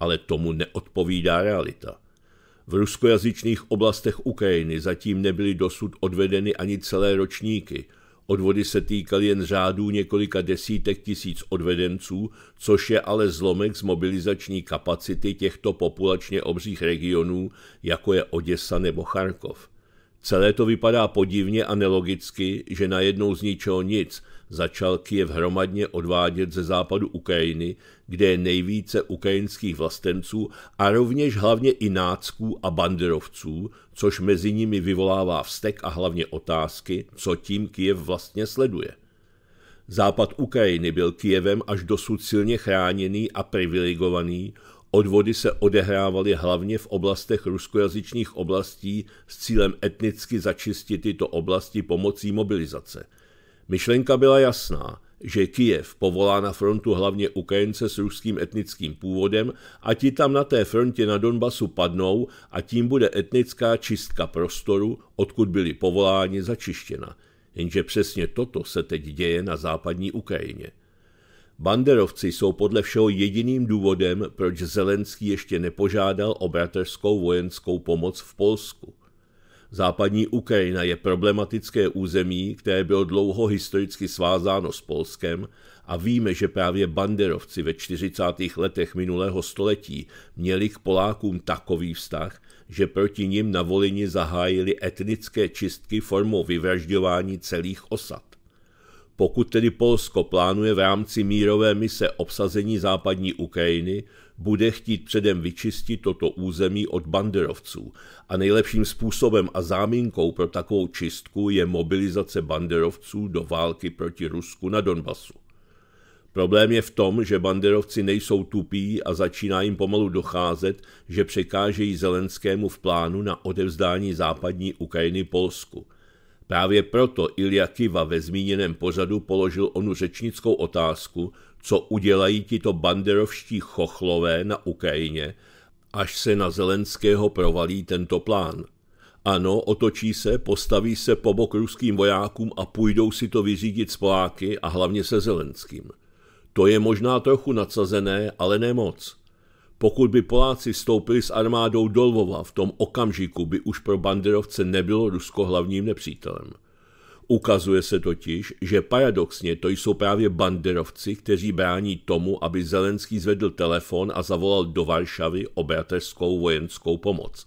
Ale tomu neodpovídá realita. V ruskojazyčných oblastech Ukrajiny zatím nebyly dosud odvedeny ani celé ročníky – Odvody se týkaly jen řádů několika desítek tisíc odvedenců, což je ale zlomek z mobilizační kapacity těchto populačně obřích regionů, jako je Oděsa nebo Charkov. Celé to vypadá podivně a nelogicky, že najednou z ničeho nic – začal Kiev hromadně odvádět ze západu Ukrajiny, kde je nejvíce ukrajinských vlastenců a rovněž hlavně i nácků a banderovců, což mezi nimi vyvolává vztek a hlavně otázky, co tím Kiev vlastně sleduje. Západ Ukrajiny byl Kijevem až dosud silně chráněný a privilegovaný, Odvody se odehrávaly hlavně v oblastech ruskojazyčných oblastí s cílem etnicky začistit tyto oblasti pomocí mobilizace – Myšlenka byla jasná, že Kijev povolá na frontu hlavně Ukrajince s ruským etnickým původem a ti tam na té frontě na Donbasu padnou a tím bude etnická čistka prostoru, odkud byli povoláni, začištěna. Jenže přesně toto se teď děje na západní Ukrajině. Banderovci jsou podle všeho jediným důvodem, proč Zelenský ještě nepožádal o bratrskou vojenskou pomoc v Polsku. Západní Ukrajina je problematické území, které bylo dlouho historicky svázáno s Polskem a víme, že právě banderovci ve 40. letech minulého století měli k Polákům takový vztah, že proti nim na Volini zahájili etnické čistky formou vyvražďování celých osad. Pokud tedy Polsko plánuje v rámci mírové mise obsazení západní Ukrajiny, bude chtít předem vyčistit toto území od banderovců a nejlepším způsobem a záminkou pro takovou čistku je mobilizace banderovců do války proti Rusku na Donbasu. Problém je v tom, že banderovci nejsou tupí a začíná jim pomalu docházet, že překážejí Zelenskému v plánu na odevzdání západní Ukrajiny Polsku. Právě proto Ilja Kiva ve zmíněném pořadu položil onu řečnickou otázku, co udělají tito banderovští chochlové na Ukrajině, až se na Zelenského provalí tento plán. Ano, otočí se, postaví se po bok ruským vojákům a půjdou si to vyřídit s Poláky a hlavně se Zelenským. To je možná trochu nadsazené, ale ne moc. Pokud by Poláci stoupili s armádou do Lvova, v tom okamžiku by už pro banderovce nebylo Rusko hlavním nepřítelem. Ukazuje se totiž, že paradoxně to jsou právě banderovci, kteří brání tomu, aby Zelenský zvedl telefon a zavolal do Varšavy o bratrskou vojenskou pomoc.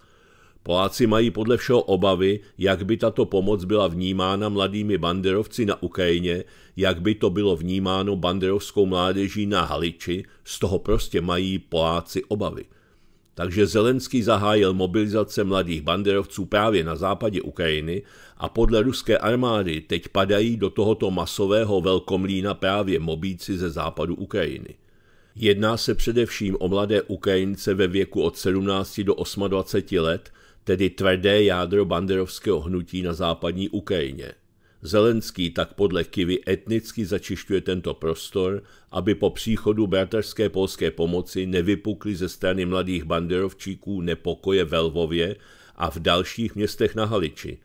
Poláci mají podle všeho obavy, jak by tato pomoc byla vnímána mladými banderovci na Ukrajině, jak by to bylo vnímáno banderovskou mládeží na Haliči, z toho prostě mají Poláci obavy takže Zelenský zahájil mobilizace mladých banderovců právě na západě Ukrajiny a podle ruské armády teď padají do tohoto masového velkomlína právě mobíci ze západu Ukrajiny. Jedná se především o mladé Ukrajince ve věku od 17 do 28 let, tedy tvrdé jádro banderovského hnutí na západní Ukrajině – Zelenský tak podle Kivy etnicky začišťuje tento prostor, aby po příchodu bratrské polské pomoci nevypukly ze strany mladých banderovčíků nepokoje ve Lvově a v dalších městech na Haliči.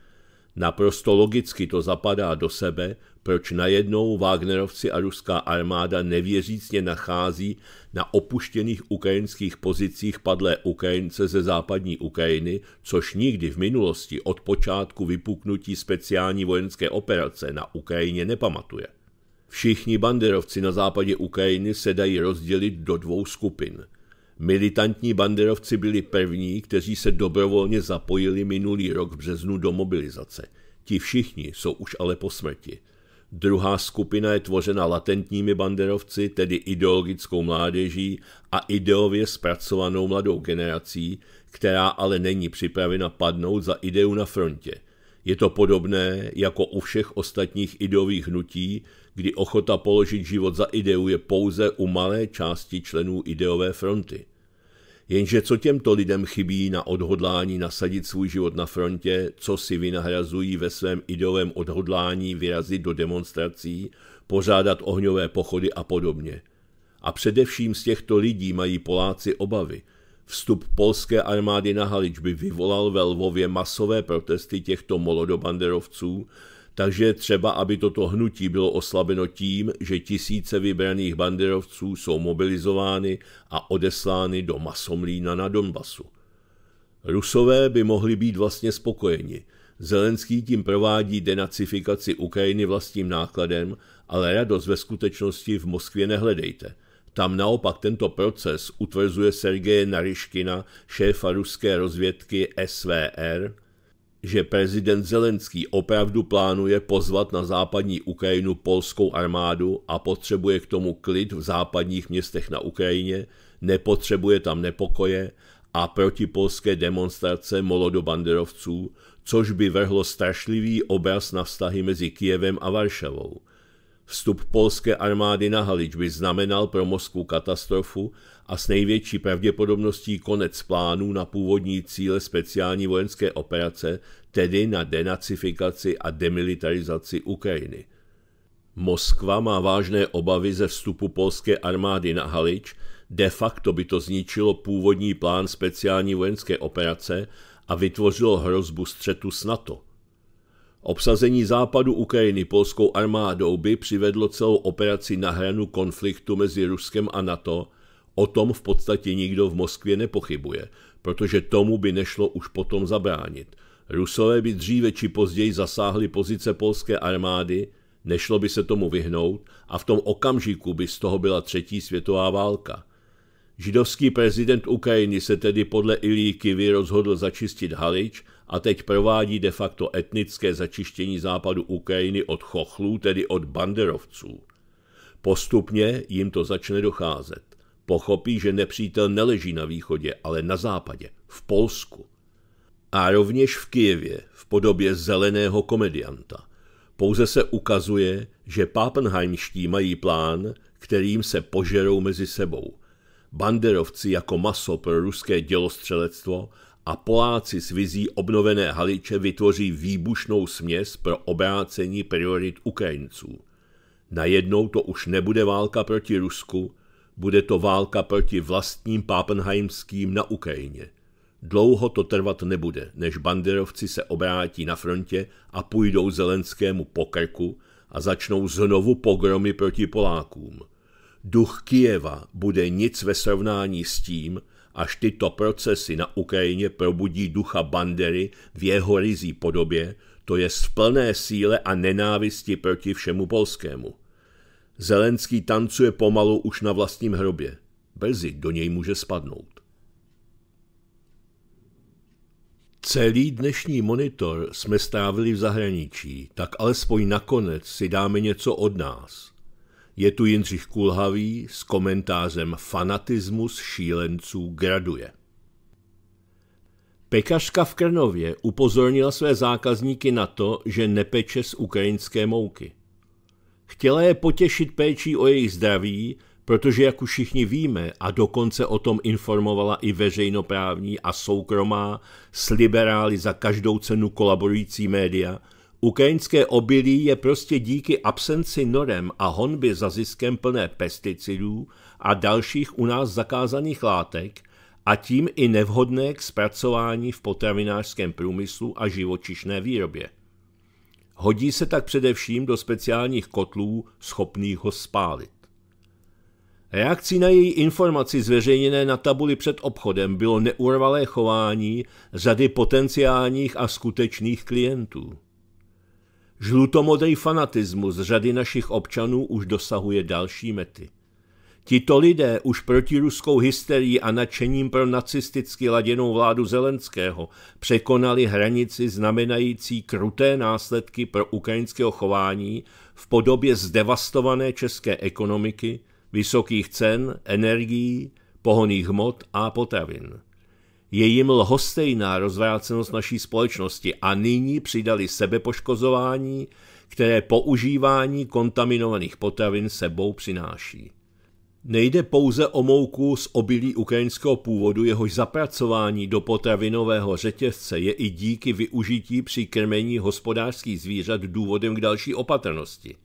Naprosto logicky to zapadá do sebe, proč najednou Wagnerovci a ruská armáda nevěřícně nachází na opuštěných ukrajinských pozicích padlé Ukrajince ze západní Ukrajiny, což nikdy v minulosti od počátku vypuknutí speciální vojenské operace na Ukrajině nepamatuje. Všichni banderovci na západě Ukrajiny se dají rozdělit do dvou skupin. Militantní banderovci byli první, kteří se dobrovolně zapojili minulý rok v březnu do mobilizace. Ti všichni jsou už ale po smrti. Druhá skupina je tvořena latentními banderovci, tedy ideologickou mládeží a ideově zpracovanou mladou generací, která ale není připravena padnout za ideu na frontě. Je to podobné jako u všech ostatních ideových hnutí, kdy ochota položit život za ideu je pouze u malé části členů ideové fronty. Jenže co těmto lidem chybí na odhodlání nasadit svůj život na frontě, co si vynahrazují ve svém ideovém odhodlání vyrazit do demonstrací, pořádat ohňové pochody a podobně. A především z těchto lidí mají Poláci obavy. Vstup polské armády na Halič by vyvolal ve Lvově masové protesty těchto molodobanderovců, takže třeba, aby toto hnutí bylo oslabeno tím, že tisíce vybraných banderovců jsou mobilizovány a odeslány do masomlína na Donbasu. Rusové by mohli být vlastně spokojeni. Zelenský tím provádí denacifikaci Ukrajiny vlastním nákladem, ale radost ve skutečnosti v Moskvě nehledejte. Tam naopak tento proces utvrzuje Sergeje Naryškina, šéfa ruské rozvědky SVR, že prezident Zelenský opravdu plánuje pozvat na západní Ukrajinu polskou armádu a potřebuje k tomu klid v západních městech na Ukrajině, nepotřebuje tam nepokoje a protipolské demonstrace molodobanderovců, což by vrhlo strašlivý obraz na vztahy mezi Kijevem a Varšavou. Vstup polské armády na Halič by znamenal pro Moskvu katastrofu a s největší pravděpodobností konec plánů na původní cíle speciální vojenské operace, tedy na denacifikaci a demilitarizaci Ukrajiny. Moskva má vážné obavy ze vstupu polské armády na Halič, de facto by to zničilo původní plán speciální vojenské operace a vytvořilo hrozbu střetu s NATO – Obsazení západu Ukrajiny polskou armádou by přivedlo celou operaci na hranu konfliktu mezi Ruskem a NATO, o tom v podstatě nikdo v Moskvě nepochybuje, protože tomu by nešlo už potom zabránit. Rusové by dříve či později zasáhli pozice polské armády, nešlo by se tomu vyhnout a v tom okamžiku by z toho byla třetí světová válka. Židovský prezident Ukrajiny se tedy podle Ilí Kivy rozhodl začistit Halič a teď provádí de facto etnické začištění západu Ukrajiny od chochlů, tedy od banderovců. Postupně jim to začne docházet. Pochopí, že nepřítel neleží na východě, ale na západě, v Polsku. A rovněž v Kijevě, v podobě zeleného komedianta. Pouze se ukazuje, že Pápenheimští mají plán, kterým se požerou mezi sebou. Banderovci jako maso pro ruské dělostřelectvo a Poláci s vizí obnovené Haliče vytvoří výbušnou směs pro obrácení priorit Ukrajinců. Najednou to už nebude válka proti Rusku, bude to válka proti vlastním pápenheimským na Ukrajině. Dlouho to trvat nebude, než banderovci se obrátí na frontě a půjdou Zelenskému po krku a začnou znovu pogromy proti Polákům. Duch Kijeva bude nic ve srovnání s tím, až tyto procesy na Ukrajině probudí ducha Bandery v jeho rizí podobě, to je v plné síle a nenávisti proti všemu polskému. Zelenský tancuje pomalu už na vlastním hrobě. Brzy do něj může spadnout. Celý dnešní monitor jsme strávili v zahraničí, tak alespoň nakonec si dáme něco od nás – je tu Jindřich Kulhavý s komentářem Fanatismus šílenců graduje. Pekařka v Krnově upozornila své zákazníky na to, že nepeče z ukrajinské mouky. Chtěla je potěšit péčí o jejich zdraví, protože, jak už všichni víme, a dokonce o tom informovala i veřejnoprávní a soukromá s liberály za každou cenu kolaborující média – Ukrajinské obilí je prostě díky absenci norem a honby za ziskem plné pesticidů a dalších u nás zakázaných látek a tím i nevhodné k zpracování v potravinářském průmyslu a živočišné výrobě. Hodí se tak především do speciálních kotlů schopných ho spálit. Reakcí na její informaci zveřejněné na tabuli před obchodem bylo neurvalé chování řady potenciálních a skutečných klientů. Žlutomodrý fanatismus řady našich občanů už dosahuje další mety. Tito lidé už proti ruskou hysterii a nadšením pro nacisticky laděnou vládu Zelenského překonali hranici znamenající kruté následky pro ukrajinského chování v podobě zdevastované české ekonomiky, vysokých cen, energií, pohoných hmot a potravin je jim lhostejná rozvrácenost naší společnosti a nyní přidali sebepoškozování, které používání kontaminovaných potravin sebou přináší. Nejde pouze o mouku z obilí ukrajinského původu, jehož zapracování do potravinového řetězce je i díky využití při krmení hospodářských zvířat důvodem k další opatrnosti.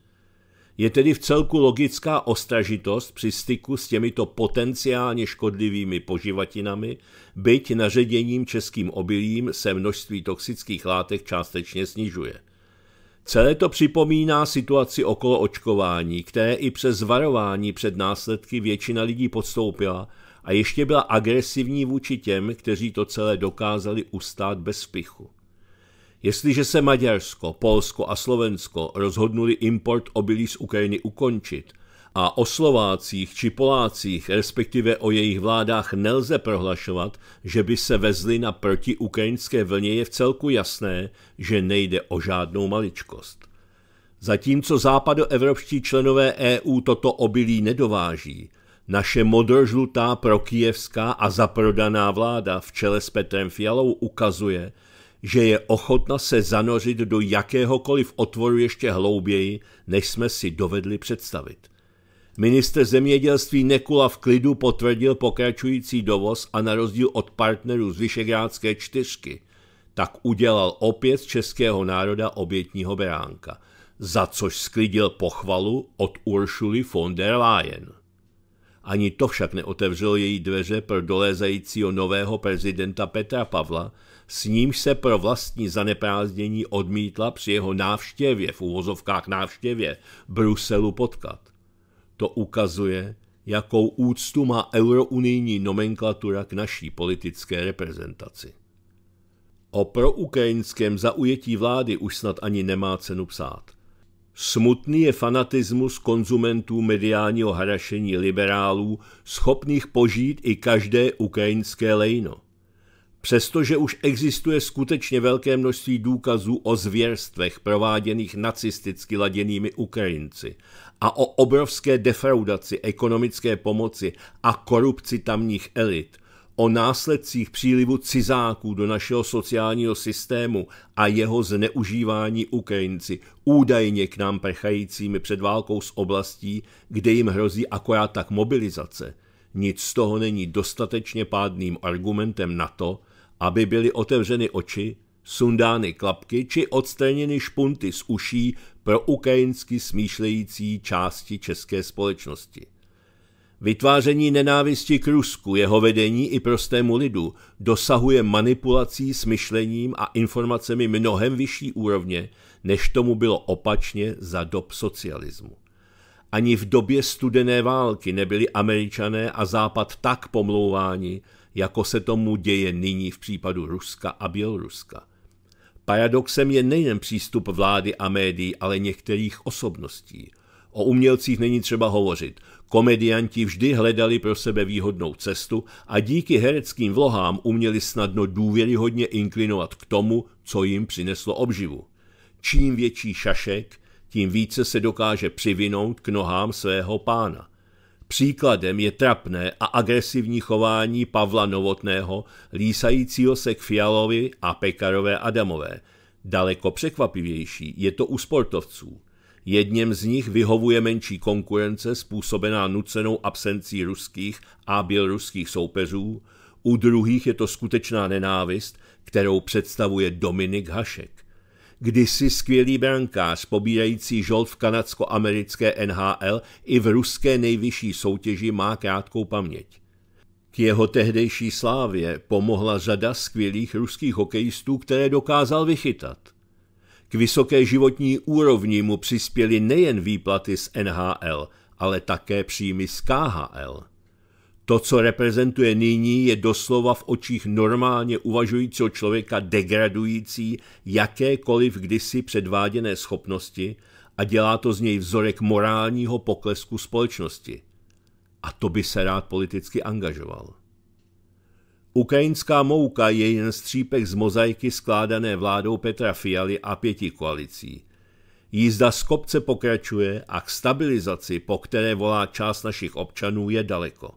Je tedy v celku logická ostražitost při styku s těmito potenciálně škodlivými poživatinami, byť naředěním českým obilím se množství toxických látek částečně snižuje. Celé to připomíná situaci okolo očkování, které i přes varování před následky většina lidí podstoupila a ještě byla agresivní vůči těm, kteří to celé dokázali ustát bez spichu. Jestliže se Maďarsko, Polsko a Slovensko rozhodnuli import obilí z Ukrajiny ukončit – a o Slovácích či Polácích, respektive o jejich vládách nelze prohlašovat, že by se vezli na protiukrajinské vlně, je v celku jasné, že nejde o žádnou maličkost. Zatímco západoevropští členové EU toto obilí nedováží, naše modrožlutá prokijevská a zaprodaná vláda v čele s Petrem Fialou ukazuje, že je ochotna se zanořit do jakéhokoliv otvoru ještě hlouběji, než jsme si dovedli představit. Minister zemědělství Nekula v klidu potvrdil pokračující dovoz a na rozdíl od partnerů z Vyšegrádské čtyřky, tak udělal opět českého národa obětního beránka, za což sklidil pochvalu od Uršuly von der Leyen. Ani to však neotevřelo její dveře pro dolézajícího nového prezidenta Petra Pavla, s nímž se pro vlastní zaneprázdnění odmítla při jeho návštěvě, v uvozovkách návštěvě, Bruselu potkat. To ukazuje, jakou úctu má eurounijní nomenklatura k naší politické reprezentaci. O proukrajinském zaujetí vlády už snad ani nemá cenu psát. Smutný je fanatismus konzumentů mediálního harašení liberálů, schopných požít i každé ukrajinské lejno. Přestože už existuje skutečně velké množství důkazů o zvěrstvech prováděných nacisticky laděnými Ukrajinci a o obrovské defraudaci ekonomické pomoci a korupci tamních elit, o následcích přílivu cizáků do našeho sociálního systému a jeho zneužívání Ukrajinci, údajně k nám prchajícími před válkou z oblastí, kde jim hrozí akorát tak mobilizace, nic z toho není dostatečně pádným argumentem na to, aby byly otevřeny oči sundány klapky či odstraněny špunty z uší pro ukrajinsky smýšlející části české společnosti. Vytváření nenávisti k Rusku, jeho vedení i prostému lidu dosahuje manipulací s myšlením a informacemi mnohem vyšší úrovně, než tomu bylo opačně za dob socialismu. Ani v době studené války nebyli američané a západ tak pomlouváni, jako se tomu děje nyní v případu Ruska a Běloruska – Paradoxem je nejen přístup vlády a médií, ale některých osobností. O umělcích není třeba hovořit. Komedianti vždy hledali pro sebe výhodnou cestu a díky hereckým vlohám uměli snadno důvěryhodně inklinovat k tomu, co jim přineslo obživu. Čím větší šašek, tím více se dokáže přivinout k nohám svého pána. Příkladem je trapné a agresivní chování Pavla Novotného, lísajícího se k Fialovi a Pekarové Adamové. Daleko překvapivější je to u sportovců. Jedním z nich vyhovuje menší konkurence způsobená nucenou absencí ruských a běloruských soupeřů, u druhých je to skutečná nenávist, kterou představuje Dominik Hašek kdysi skvělý brankář, pobírající žolt v kanadsko-americké NHL i v ruské nejvyšší soutěži má krátkou paměť. K jeho tehdejší slávě pomohla řada skvělých ruských hokejistů, které dokázal vychytat. K vysoké životní úrovni mu přispěly nejen výplaty z NHL, ale také příjmy z KHL. To, co reprezentuje nyní, je doslova v očích normálně uvažujícího člověka degradující jakékoliv kdysi předváděné schopnosti a dělá to z něj vzorek morálního poklesku společnosti. A to by se rád politicky angažoval. Ukrajinská mouka je jen střípek z mozaiky skládané vládou Petra Fialy a pěti koalicí. Jízda z kopce pokračuje a k stabilizaci, po které volá část našich občanů, je daleko.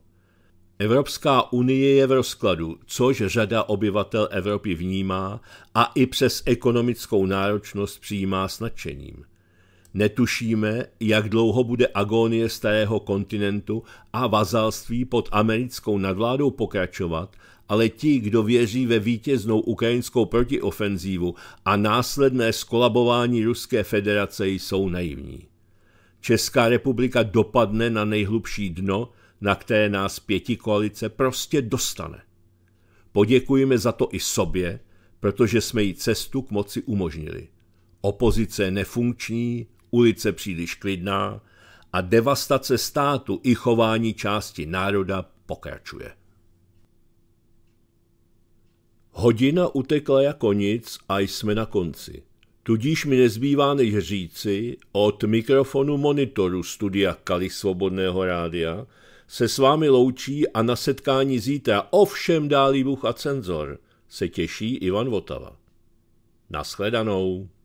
Evropská unie je v rozkladu, což řada obyvatel Evropy vnímá a i přes ekonomickou náročnost přijímá s nadšením. Netušíme, jak dlouho bude agónie starého kontinentu a vazalství pod americkou nadvládou pokračovat, ale ti, kdo věří ve vítěznou ukrajinskou protiofenzívu a následné skolabování Ruské federace, jsou naivní. Česká republika dopadne na nejhlubší dno – na které nás pěti koalice prostě dostane. Poděkujeme za to i sobě, protože jsme jí cestu k moci umožnili. Opozice je nefunkční, ulice příliš klidná a devastace státu i chování části národa pokračuje. Hodina utekla jako nic a jsme na konci. Tudíž mi nezbývá než říci od mikrofonu monitoru studia Kali Svobodného rádia, se s vámi loučí a na setkání zítra ovšem dálí Bůh a cenzor se těší Ivan Votava. Naschledanou.